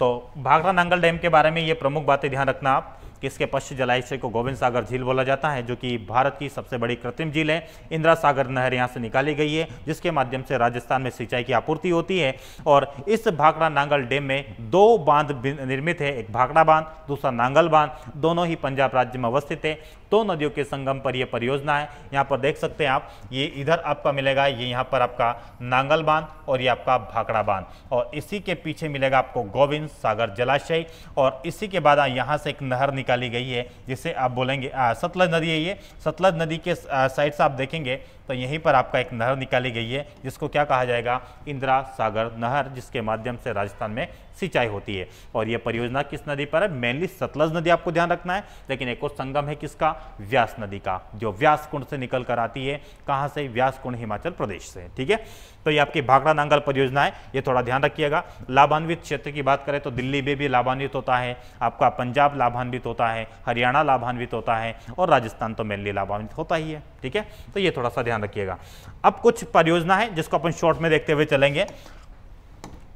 तो भाखड़ा नांगल डैम के बारे में ये प्रमुख बातें ध्यान रखना आप कि इसके पश्चिम जलाशय को गोविंद सागर झील बोला जाता है जो कि भारत की सबसे बड़ी कृत्रिम झील है इंदिरा सागर नहर यहाँ से निकाली गई है जिसके माध्यम से राजस्थान में सिंचाई की आपूर्ति होती है और इस भाखड़ा नांगल डैम में दो बांध निर्मित है एक भाखड़ा बांध दूसरा नांगल बांध दोनों ही पंजाब राज्य में अवस्थित है दो नदियों के संगम पर यह परियोजना है यहाँ पर देख सकते हैं आप ये इधर आपका मिलेगा ये यहाँ पर आपका नांगल बांध और ये आपका भाकड़ा बांध और इसी के पीछे मिलेगा आपको गोविंद सागर जलाशय और इसी के बाद यहाँ से एक नहर निकाली गई है जिसे आप बोलेंगे सतलज नदी है ये सतलज नदी के साइड से आप देखेंगे तो यहीं पर आपका एक नहर निकाली गई है जिसको क्या कहा जाएगा इंदिरा सागर नहर जिसके माध्यम से राजस्थान में सिंचाई होती है और यह परियोजना किस नदी पर है मेनली सतलज नदी आपको ध्यान रखना है लेकिन एक और संगम है किसका व्यास नदी का जो व्यास कुंड से निकल कर आती है कहाँ से व्यास कुंड हिमाचल प्रदेश से ठीक है तो ये आपकी भाखड़ा नांगल परियोजना है ये थोड़ा ध्यान रखिएगा लाभान्वित क्षेत्र की बात करें तो दिल्ली में भी लाभान्वित होता है आपका पंजाब लाभान्वित होता है हरियाणा लाभान्वित होता है और राजस्थान तो मेनली लाभान्वित होता ही है ठीक है तो ये थोड़ा सा ध्यान रखिएगा अब कुछ परियोजना है जिसको अपन शॉर्ट में देखते हुए चलेंगे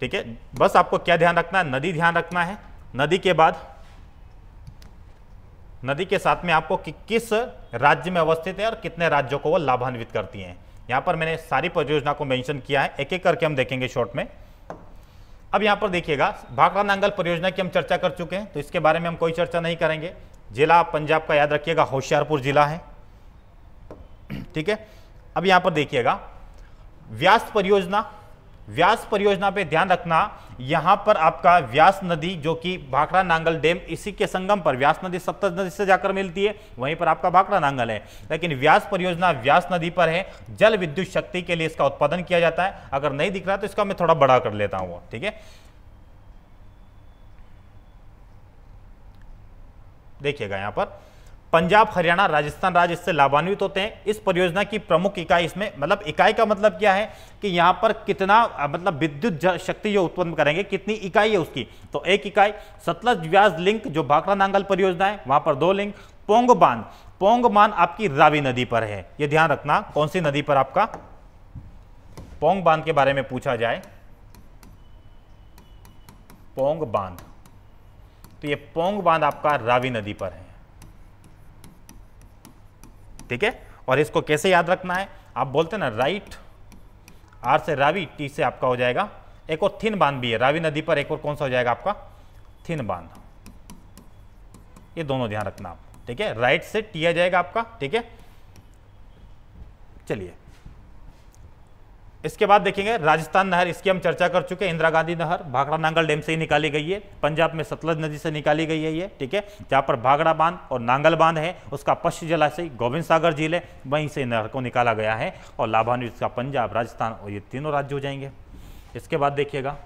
ठीक है बस आपको क्या ध्यान रखना है नदी ध्यान रखना है नदी के बाद नदी के साथ में आपको कि किस राज्य में अवस्थित है और कितने राज्यों को वो लाभान्वित करती हैं यहां पर मैंने सारी परियोजना को मेंशन किया है एक एक करके हम देखेंगे शॉर्ट में अब यहां पर देखिएगा भाकड़ा नांगल परियोजना की हम चर्चा कर चुके हैं तो इसके बारे में हम कोई चर्चा नहीं करेंगे जिला पंजाब का याद रखिएगा होशियारपुर जिला है [CLEARS THROAT] ठीक है अब यहां पर देखिएगा व्यास परियोजना व्यास परियोजना पे ध्यान रखना यहाँ पर आपका व्यास नदी जो कि भाखड़ा नांगल डैम इसी के संगम पर व्यास नदी सप्त नदी से जाकर मिलती है वहीं पर आपका भाखड़ा नांगल है लेकिन व्यास परियोजना व्यास नदी पर है जल विद्युत शक्ति के लिए इसका उत्पादन किया जाता है अगर नहीं दिख रहा तो इसका मैं थोड़ा बड़ा कर लेता हूँ ठीक है देखिएगा यहाँ पर पंजाब हरियाणा राजस्थान राज्य इससे लाभान्वित होते हैं इस परियोजना की प्रमुख इकाई इसमें मतलब इकाई का मतलब क्या है कि यहाँ पर कितना मतलब विद्युत शक्ति जो उत्पन्न करेंगे कितनी इकाई है उसकी तो एक इकाई सतलज व्यास लिंक जो भाखड़ा नांगल परियोजना है वहाँ पर दो लिंक पोंग बांध पोंग बांध आपकी रावी नदी पर है ये ध्यान रखना कौन सी नदी पर आपका पोंग बांध के बारे में पूछा जाए पोंग बांध तो ये पोंग बांध आपका रावी नदी पर है ठीक है और इसको कैसे याद रखना है आप बोलते हैं ना राइट आर से रावी टी से आपका हो जाएगा एक और थिन बांध भी है रावी नदी पर एक और कौन सा हो जाएगा आपका थिन बांध ये दोनों ध्यान रखना आप ठीक है राइट से टी आ जाएगा आपका ठीक है चलिए इसके बाद देखेंगे राजस्थान नहर इसकी हम चर्चा कर चुके हैं इंदिरा गांधी नहर भाखड़ा नांगल डैम से ही निकाली गई है पंजाब में सतलज नदी से निकाली गई है ये ठीक है जहाँ पर भाखड़ा बांध और नांगल बांध है उसका पश्च जलाशय गोविंद सागर झील है वहीं से नहर को निकाला गया है और लाभान्वित इसका पंजाब राजस्थान और ये तीनों राज्य हो जाएंगे इसके बाद देखिएगा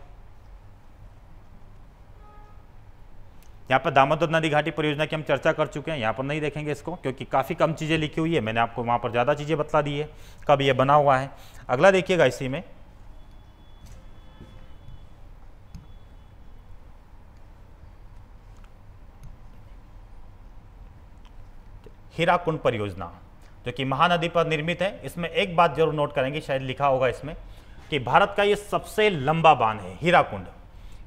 यहाँ पर दामोदर नदी घाटी परियोजना की हम चर्चा कर चुके हैं यहाँ पर नहीं देखेंगे इसको क्योंकि काफ़ी कम चीज़ें लिखी हुई है मैंने आपको वहाँ पर ज़्यादा चीज़ें बता दी है कब ये बना हुआ है अगला देखिएगा इसी में हीराकुंड परियोजना जो कि महानदी पर निर्मित है इसमें एक बात जरूर नोट करेंगे शायद लिखा होगा इसमें कि भारत का ये सबसे लंबा बांध है हीराकुंड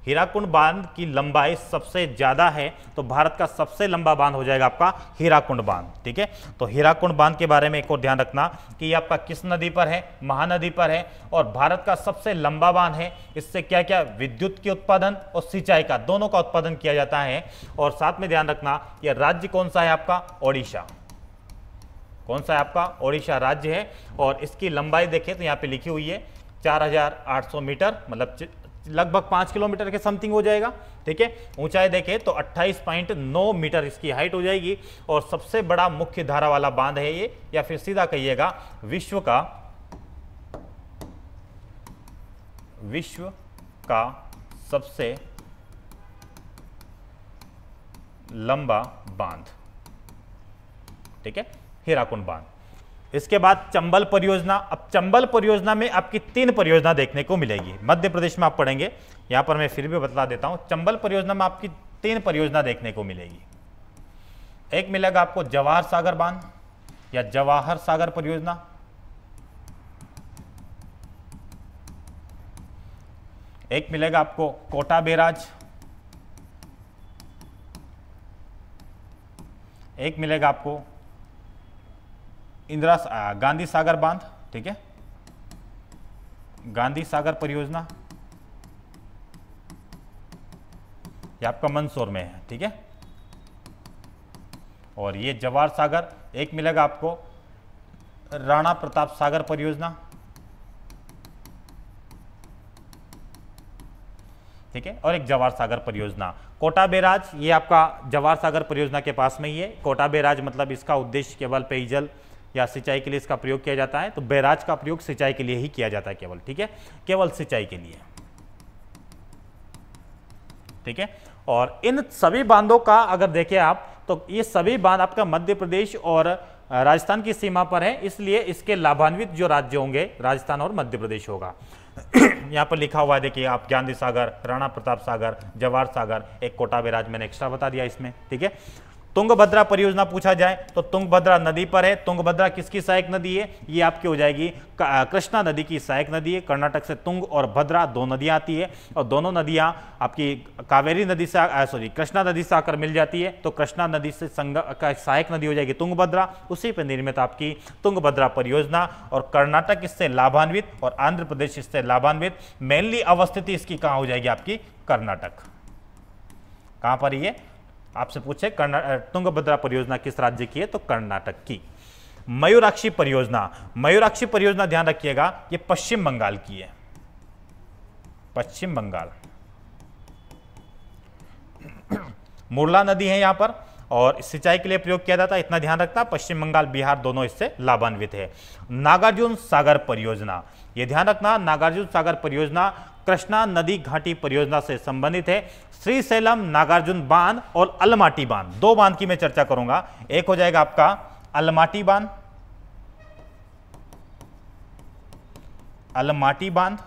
हीराकुंड बांध की लंबाई सबसे ज़्यादा है तो भारत का सबसे लंबा बांध हो जाएगा आपका हीराकुंड बांध ठीक है तो हीराकुंड बांध के बारे में एक और ध्यान रखना कि ये आपका किस नदी पर है महानदी पर है और भारत का सबसे लंबा बांध है इससे क्या क्या विद्युत के उत्पादन और सिंचाई का दोनों का उत्पादन किया जाता है और साथ में ध्यान रखना यह राज्य कौन सा है आपका ओडिशा कौन सा है आपका ओडिशा राज्य है और इसकी लंबाई देखें तो यहाँ पे लिखी हुई है 4,800 मीटर मतलब लगभग पाँच किलोमीटर के समथिंग हो जाएगा ठीक है ऊंचाई देखें तो 28.9 मीटर इसकी हाइट हो जाएगी और सबसे बड़ा मुख्य धारा वाला बांध है ये या फिर सीधा कहिएगा विश्व का विश्व का सबसे लंबा बांध ठीक है हीराकुंड बांध इसके बाद चंबल परियोजना अब चंबल परियोजना में आपकी तीन परियोजना देखने को मिलेगी मध्य प्रदेश में आप पढ़ेंगे यहां पर मैं फिर भी बता देता हूं चंबल परियोजना में आपकी तीन परियोजना देखने को मिलेगी एक मिलेगा आपको जवाहर सागर बांध या जवाहर सागर परियोजना एक मिलेगा आपको कोटा बेराज एक मिलेगा आपको इंदिरा गांधी सागर बांध ठीक है गांधी सागर परियोजना ये आपका मंदसौर में है ठीक है और ये जवाहर सागर एक मिलेगा आपको राणा प्रताप सागर परियोजना ठीक है और एक जवाहर सागर परियोजना कोटा बेराज ये आपका जवाहर सागर परियोजना के पास में ही है कोटा बेराज मतलब इसका उद्देश्य केवल पेयजल या सिंचाई के लिए इसका प्रयोग किया जाता है तो बैराज का प्रयोग सिंचाई के लिए ही किया जाता है केवल ठीक है केवल सिंचाई के लिए ठीक है और इन सभी बांधों का अगर देखें आप तो ये सभी बांध आपका मध्य प्रदेश और राजस्थान की सीमा पर है इसलिए इसके लाभान्वित जो राज्य होंगे राजस्थान और मध्य प्रदेश होगा [CLEARS THROAT] यहाँ पर लिखा हुआ है देखिए आप गांधी सागर राणा प्रताप सागर जवाहर सागर एक कोटा बेराज मैंने एक्स्ट्रा बता दिया इसमें ठीक है तुंगभद्रा परियोजना पूछा जाए तो तुंगभद्रा नदी पर है तुंगभद्रा किसकी सहायक नदी है ये आपकी हो जाएगी कृष्णा नदी की सहायक नदी है कर्नाटक से तुंग और भद्रा दो नदियां आती है और दोनों नदियां आपकी कावेरी नदी से सॉरी कृष्णा नदी से आकर मिल जाती है तो कृष्णा नदी से सहायक नदी हो जाएगी तुंगभद्रा उसी पर निर्मित आपकी तुंगभद्रा परियोजना और कर्नाटक इससे लाभान्वित और आंध्र प्रदेश इससे लाभान्वित मेनली अवस्थिति इसकी कहाँ हो जाएगी आपकी कर्नाटक कहां पर ये आपसे पूछे तुंगभद्रा परियोजना किस राज्य की है तो कर्नाटक की मयूराक्षी परियोजना मयूराक्षी परियोजना ध्यान रखिएगा ये पश्चिम बंगाल की है पश्चिम बंगाल मुरला नदी है यहां पर और सिंचाई के लिए प्रयोग किया जाता है इतना ध्यान रखना पश्चिम बंगाल बिहार दोनों इससे लाभान्वित है नागार्जुन सागर परियोजना ये ध्यान रखना नागार्जुन सागर परियोजना कृष्णा नदी घाटी परियोजना से संबंधित है श्रीसैलम नागार्जुन बांध और अलमाटी बांध दो बांध की मैं चर्चा करूंगा एक हो जाएगा आपका अलमाटी बांध अलमाटी बांध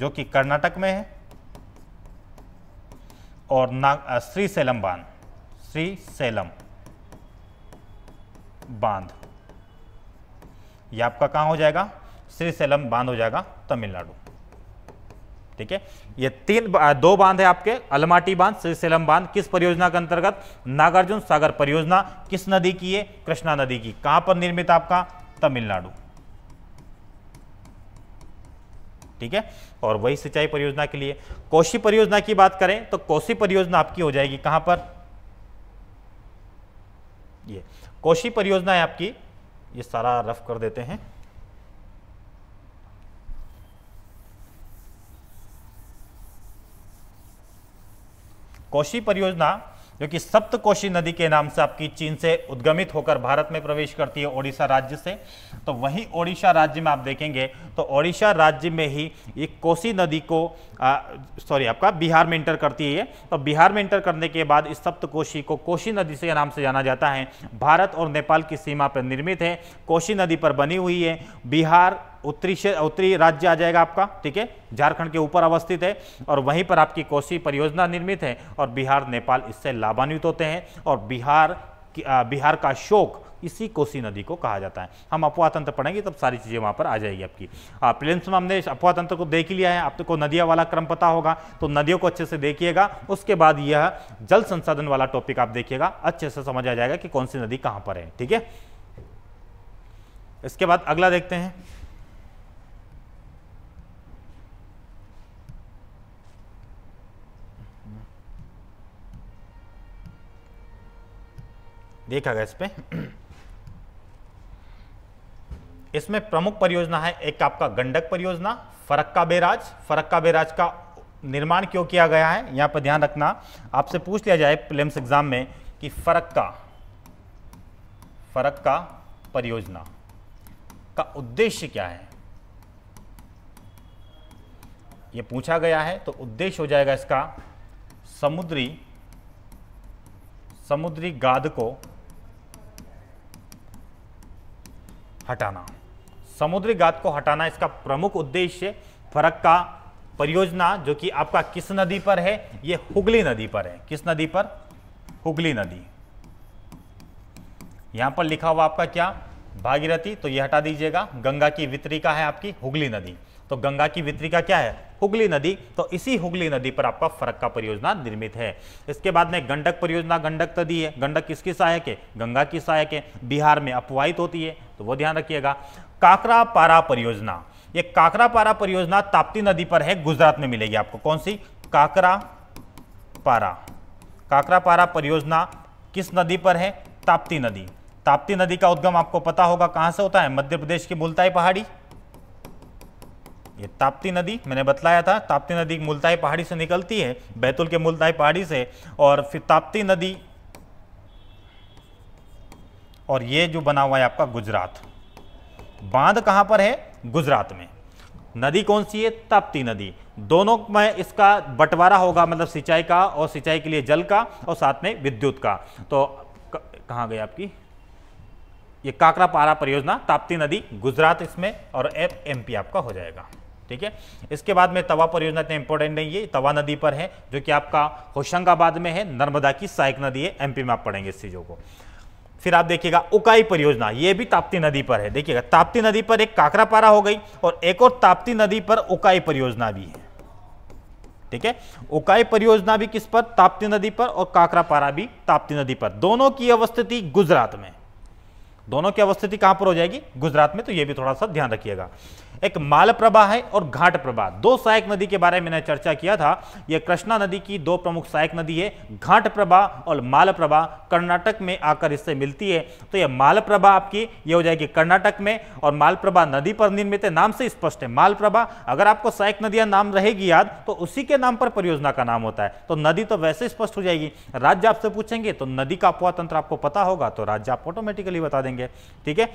जो कि कर्नाटक में है और श्री सैलम बांध श्री सैलम बांध ये आपका कहाँ हो जाएगा श्रीसैलम बांध हो जाएगा तमिलनाडु ठीक है ये तीन दो बांध है आपके अलमाटी बांध श्रीसैलम बांध किस परियोजना के अंतर्गत नागार्जुन सागर परियोजना किस नदी की है कृष्णा नदी की कहां पर निर्मित आपका तमिलनाडु ठीक है और वही सिंचाई परियोजना के लिए कोशी परियोजना की बात करें तो कोशी परियोजना आपकी हो जाएगी कहां पर ये कोशी परियोजना है आपकी ये सारा रफ कर देते हैं कोशी परियोजना जो कि सप्तकोशी नदी के नाम से आपकी चीन से उद्गमित होकर भारत में प्रवेश करती है ओडिशा राज्य से तो वहीं ओडिशा राज्य में आप देखेंगे तो ओडिशा राज्य में ही ये कोसी नदी को सॉरी आपका बिहार में इंटर करती है और तो बिहार में इंटर करने के बाद इस सप्तकोशी को कोशी नदी से नाम से जाना जाता है भारत और नेपाल की सीमा पर निर्मित है कोशी नदी पर बनी हुई है बिहार उत्तरी उत्तरी राज्य आ जाएगा आपका ठीक है झारखंड के ऊपर अवस्थित है और वहीं पर आपकी कोसी परियोजना निर्मित है और बिहार नेपाल इससे लाभान्वित होते हैं और बिहार बिहार का शोक इसी कोसी नदी को कहा जाता है हम अफवाह तंत्र पढ़ेंगे तब सारी चीज़ें वहाँ पर आ जाएगी आपकी प्लेन्स में हमने अफवाह तंत्र को देख लिया है आपको तो नदिया वाला क्रम पता होगा तो नदियों को अच्छे से देखिएगा उसके बाद यह जल संसाधन वाला टॉपिक आप देखिएगा अच्छे से समझ आ जाएगा कि कौन सी नदी कहाँ पर है ठीक है इसके बाद अगला देखते हैं देखा गया इस पर इसमें प्रमुख परियोजना है एक आपका गंडक परियोजना फरक्का बेराज फरक्का बेराज का निर्माण क्यों किया गया है यहां पर ध्यान रखना आपसे पूछ लिया जाए प्लेम्स एग्जाम में कि फरक्का फरक्का परियोजना का उद्देश्य क्या है यह पूछा गया है तो उद्देश्य हो जाएगा इसका समुद्री समुद्री गाद को हटाना समुद्री गात को हटाना इसका प्रमुख उद्देश्य फरक का परियोजना जो कि आपका किस नदी पर है यह हुगली नदी पर है किस नदी पर हुगली नदी यहां पर लिखा हुआ आपका क्या भागीरथी तो यह हटा दीजिएगा गंगा की वितरिका है आपकी हुगली नदी तो गंगा की वितरिका क्या है हुगली नदी तो इसी हुगली नदी पर आपका फरक्का परियोजना निर्मित है इसके बाद में गंडक परियोजना गंडक नदी है गंडक किसकी सहायक है गंगा की सहायक है बिहार में अपवाहित होती है तो वो ध्यान रखिएगा काकरा पारा परियोजना ये काकरा पारा परियोजना ताप्ती नदी पर है गुजरात में मिलेगी आपको कौन सी काकरा पारा काकरा पारा परियोजना किस नदी पर है ताप्ती नदी ताप्ती नदी का उद्गम आपको पता होगा कहां से होता है मध्य प्रदेश की मुलताई पहाड़ी ये ताप्ती नदी मैंने बतलाया था ताप्ती नदी मुलताई पहाड़ी से निकलती है बैतूल के मुलताई पहाड़ी से और फिर ताप्ती नदी और ये जो बना हुआ है आपका गुजरात बांध कहाँ पर है गुजरात में नदी कौन सी है ताप्ती नदी दोनों में इसका बंटवारा होगा मतलब सिंचाई का और सिंचाई के लिए जल का और साथ में विद्युत का तो कहाँ गई आपकी ये काकरा पारा परियोजना ताप्ती नदी गुजरात इसमें और एफ एम आपका हो जाएगा ठीक है इसके बाद में तवा परियोजना इतना इंपॉर्टेंट नहीं है तवा नदी पर है जो कि आपका होशंगाबाद में है नर्मदा की सहायक नदी है एमपी में आप पढ़ेंगे इस चीज़ों को फिर आप देखिएगा उकाई परियोजना ये भी ताप्ती नदी पर है देखिएगा ताप्ती नदी पर एक काकरापारा हो गई और एक और ताप्ती नदी पर उकाई परियोजना भी है ठीक है उकाई परियोजना भी किस पर ताप्ती नदी पर और काकरापारा भी ताप्ती नदी पर दोनों की अवस्थिति गुजरात में दोनों की अवस्थिति कहां पर हो जाएगी गुजरात में तो यह भी थोड़ा सा ध्यान रखिएगा एक माल प्रभा है और घाट प्रभा दो सहायक नदी के बारे में मैंने चर्चा किया था यह कृष्णा नदी की दो प्रमुख सहायक नदी है घाट प्रभा और माल प्रभा कर्नाटक में आकर इससे मिलती है तो यह माल प्रभा आपकी यह हो जाएगी कर्नाटक में और मालप्रभा नदी पर निर्मित नाम से स्पष्ट है मालप्रभा अगर आपको सहायक नदियां नाम रहेगी याद तो उसी के नाम पर परियोजना का नाम होता है तो नदी तो वैसे स्पष्ट हो जाएगी राज्य आपसे पूछेंगे तो नदी का अपवा तंत्र आपको पता होगा तो राज्य आप ऑटोमेटिकली बता देंगे ठीक है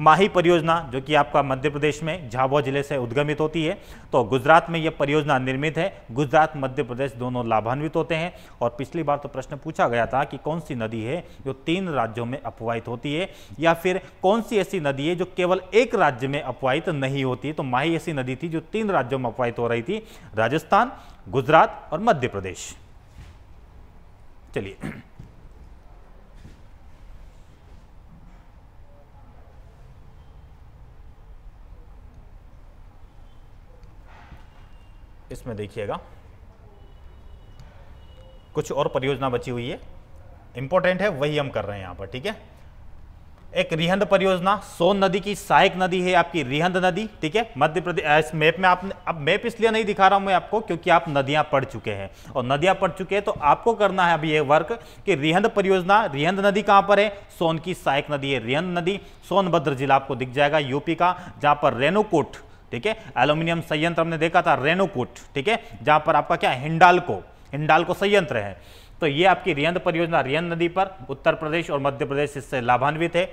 माही परियोजना जो कि आपका मध्य प्रदेश में झाबुआ जिले से उद्गमित होती है तो गुजरात में यह परियोजना निर्मित है गुजरात मध्य प्रदेश दोनों लाभान्वित होते हैं और पिछली बार तो प्रश्न पूछा गया था कि कौन सी नदी है जो तीन राज्यों में अपवाहित होती है या फिर कौन सी ऐसी नदी है जो केवल एक राज्य में अपवाहित नहीं होती तो माही ऐसी नदी थी जो तीन राज्यों में अपवाहित हो रही थी राजस्थान गुजरात और मध्य प्रदेश चलिए इसमें देखिएगा कुछ और परियोजना बची हुई है इंपॉर्टेंट है वही हम कर रहे हैं यहां पर ठीक है एक रिहंद परियोजना सोन नदी की सहायक नदी है आपकी रिहंद नदी ठीक है मध्य प्रदेश इस मैप में आपने अब मैप इसलिए नहीं दिखा रहा हूं मैं आपको क्योंकि आप नदियां पढ़ चुके हैं और नदियां पढ़ चुके हैं तो आपको करना है अभी ये वर्क कि रिहंद परियोजना रिहंद नदी कहां पर है सोन की सहायक नदी है रिहंद नदी सोनभद्र जिला आपको दिख जाएगा यूपी का जहां पर रेणुकूट ठीक है एल्यूमिनियम संयंत्र हमने देखा था रेणुकूट ठीक है जहां पर आपका क्या हिंडालको हिंडालको संयंत्र है तो ये आपकी रियंद परियोजना रियंद नदी पर उत्तर प्रदेश और मध्य प्रदेश इससे लाभान्वित है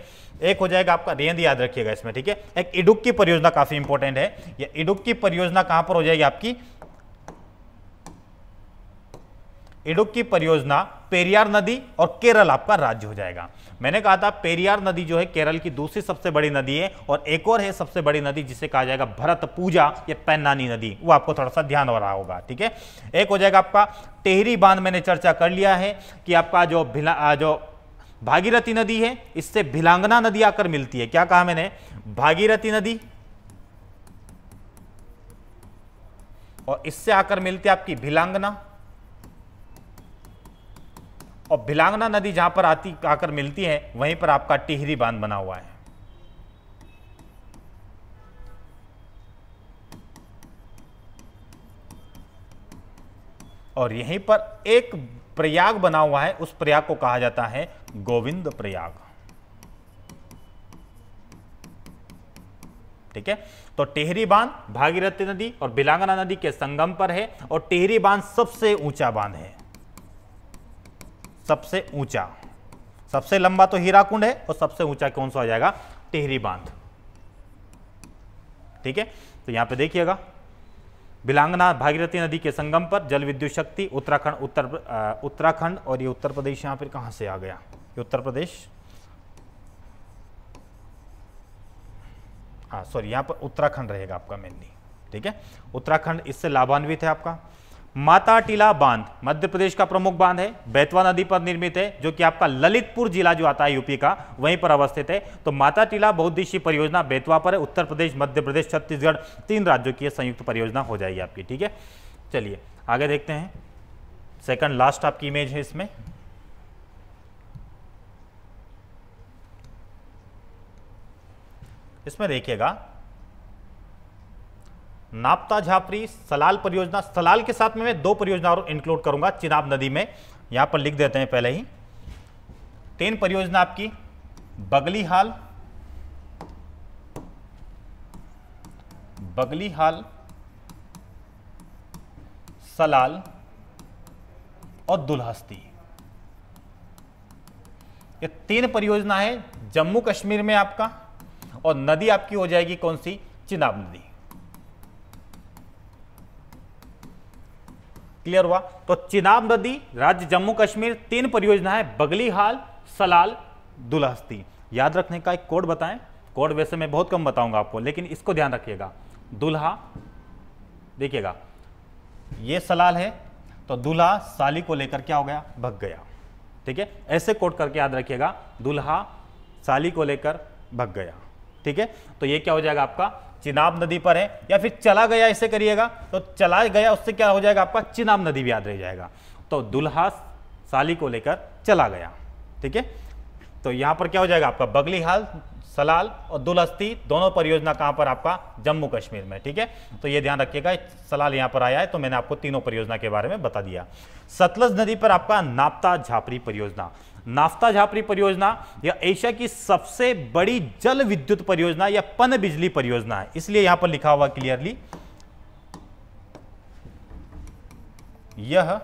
एक हो जाएगा आपका रियंद याद रखिएगा इसमें ठीक है एक इडुक्की परियोजना काफी इंपॉर्टेंट है ये इडुक्की परियोजना कहां पर हो जाएगी आपकी इडुक्की परियोजना पेरियार नदी और केरल आपका राज्य हो जाएगा मैंने कहा था पेरियार नदी जो है केरल की दूसरी सबसे बड़ी नदी है और एक और है सबसे बड़ी नदी जिसे कहा जाएगा भरत पूजा या पैनानी नदी वो आपको थोड़ा सा ध्यान हो रहा होगा ठीक है एक हो जाएगा आपका टेहरी बांध मैंने चर्चा कर लिया है कि आपका जो भिला जो भागीरथी नदी है इससे भिलांगना नदी आकर मिलती है क्या कहा मैंने भागीरथी नदी और इससे आकर मिलती है आपकी भिलांगना और भिलांगना नदी जहां पर आती आकर मिलती है वहीं पर आपका टिहरी बांध बना हुआ है और यहीं पर एक प्रयाग बना हुआ है उस प्रयाग को कहा जाता है गोविंद प्रयाग ठीक है तो टेहरी बांध भागीरथी नदी और बिलांगना नदी के संगम पर है और टेहरी बांध सबसे ऊंचा बांध है सबसे ऊंचा सबसे लंबा तो हीराकुंड है और सबसे ऊंचा कौन सा हो जाएगा टिहरी बांध ठीक है तो यहां पे देखिएगा बिलांगना भागीरथी नदी के संगम पर जल विद्युत शक्ति उत्तराखंड उत्तर उत्तराखंड और ये उत्तर प्रदेश यहां पर कहां से आ गया उत्तर प्रदेश सॉरी हाँ, यहां पर उत्तराखंड रहेगा आपका मेनली ठीक है उत्तराखंड इससे लाभान्वित है आपका माता टीला बांध मध्य प्रदेश का प्रमुख बांध है बैतवा नदी पर निर्मित है जो कि आपका ललितपुर जिला जो आता है यूपी का वहीं पर अवस्थित है तो माता टीला बहुद्देशीय परियोजना बैतवा पर है उत्तर प्रदेश मध्य प्रदेश छत्तीसगढ़ तीन राज्यों की संयुक्त परियोजना हो जाएगी आपकी ठीक है चलिए आगे देखते हैं सेकंड लास्ट आपकी इमेज है इसमें इसमें देखिएगा नापता झापरी सलाल परियोजना सलाल के साथ में मैं दो परियोजना और इंक्लूड करूंगा चिनाब नदी में यहाँ पर लिख देते हैं पहले ही तीन परियोजना आपकी बगली हाल बगली हाल सलाल और दुल्हस्ती ये तीन परियोजना है जम्मू कश्मीर में आपका और नदी आपकी हो जाएगी कौन सी चिनाब नदी क्लियर हुआ तो चिनाब नदी राज्य जम्मू कश्मीर तीन परियोजनाएं बगलीहाल सलाल दुलहस्ती याद रखने का एक कोड बताएं कोड वैसे मैं बहुत कम बताऊंगा आपको लेकिन इसको ध्यान रखिएगा दुल्हा देखिएगा ये सलाल है तो दुल्हा साली को लेकर क्या हो गया भग गया ठीक है ऐसे कोट करके याद रखिएगा दुल्हा साली को लेकर भग गया ठीक है तो ये क्या हो जाएगा आपका चिनाब नदी पर है या फिर चला गया इसे करिएगा तो चला गया उससे क्या हो जाएगा आपका चिनाब नदी भी याद रह जाएगा तो दुल्हा साली को लेकर चला गया ठीक है तो यहां पर क्या हो जाएगा आपका बगलीहाल सलाल और दुलस्ती दोनों परियोजना कहां पर आपका जम्मू कश्मीर में ठीक है तो ये ध्यान रखिएगा सलाल यहां पर आया है तो मैंने आपको तीनों परियोजना के बारे में बता दिया सतलज नदी पर आपका नापता झापरी परियोजना नाफ्ता झापरी परियोजना या एशिया की सबसे बड़ी जल विद्युत परियोजना या पन बिजली परियोजना है इसलिए यहां पर लिखा हुआ क्लियरली यह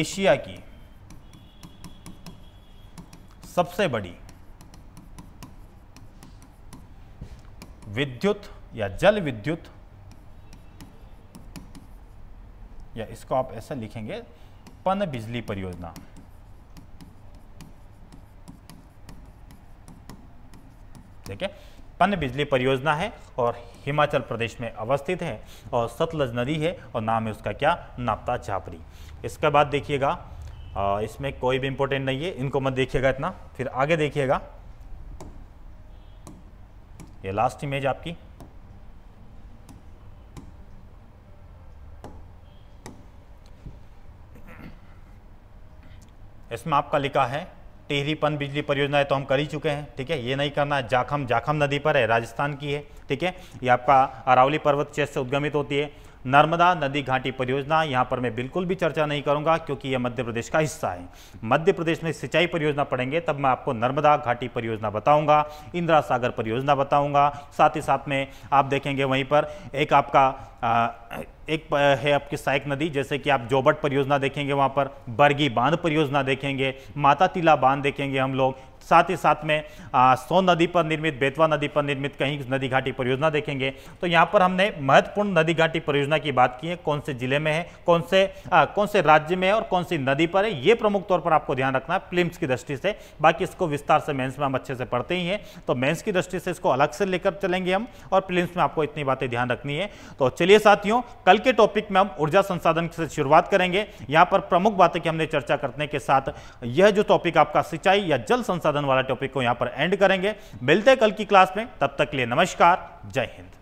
एशिया की सबसे बड़ी विद्युत या जल विद्युत या इसको आप ऐसा लिखेंगे पन बिजली परियोजना ठीक है पन बिजली परियोजना है और हिमाचल प्रदेश में अवस्थित है और सतलज नदी है और नाम है उसका क्या नापता झापरी इसके बाद देखिएगा इसमें कोई भी इंपोर्टेंट नहीं है इनको मत देखिएगा इतना फिर आगे देखिएगा ये लास्ट इमेज आपकी इसमें आपका लिखा है टिहरी पन बिजली परियोजना है तो हम कर ही चुके हैं ठीक है ये नहीं करना जाखम जाखम नदी पर है राजस्थान की है ठीक है ये आपका अरावली पर्वत चेस्ट से उद्गमित होती है नर्मदा नदी घाटी परियोजना यहाँ पर मैं बिल्कुल भी चर्चा नहीं करूँगा क्योंकि यह मध्य प्रदेश का हिस्सा है मध्य प्रदेश में सिंचाई परियोजना पढ़ेंगे तब मैं आपको नर्मदा घाटी परियोजना बताऊँगा इंदिरा सागर परियोजना बताऊँगा साथ ही साथ में आप देखेंगे वहीं पर एक आपका आ, एक है आपकी सायक नदी जैसे कि आप जोबट परियोजना देखेंगे वहाँ पर बरगी बांध परियोजना देखेंगे माता तिला बांध देखेंगे हम लोग साथ ही साथ में सोन नदी पर निर्मित बेतवा नदी पर निर्मित कहीं नदी घाटी परियोजना देखेंगे तो यहाँ पर हमने महत्वपूर्ण नदी घाटी परियोजना की बात की है कौन से जिले में है कौन से आ, कौन से राज्य में है और कौन सी नदी पर है ये प्रमुख तौर पर आपको ध्यान रखना है फिल्म की दृष्टि से बाकी इसको विस्तार से मेन्स में हम अच्छे से पढ़ते ही हैं तो मेन्स की दृष्टि से इसको अलग से लेकर चलेंगे हम और फिल्म में आपको इतनी बातें ध्यान रखनी है तो चलिए साथियों कल के टॉपिक में हम ऊर्जा संसाधन से शुरुआत करेंगे यहाँ पर प्रमुख बातें की हमने चर्चा करने के साथ यह जो टॉपिक आपका सिंचाई या जल संसाधन संसाधन वाला टॉपिक को यहां पर एंड करेंगे मिलते कल की क्लास में तब तक के लिए नमस्कार जय हिंद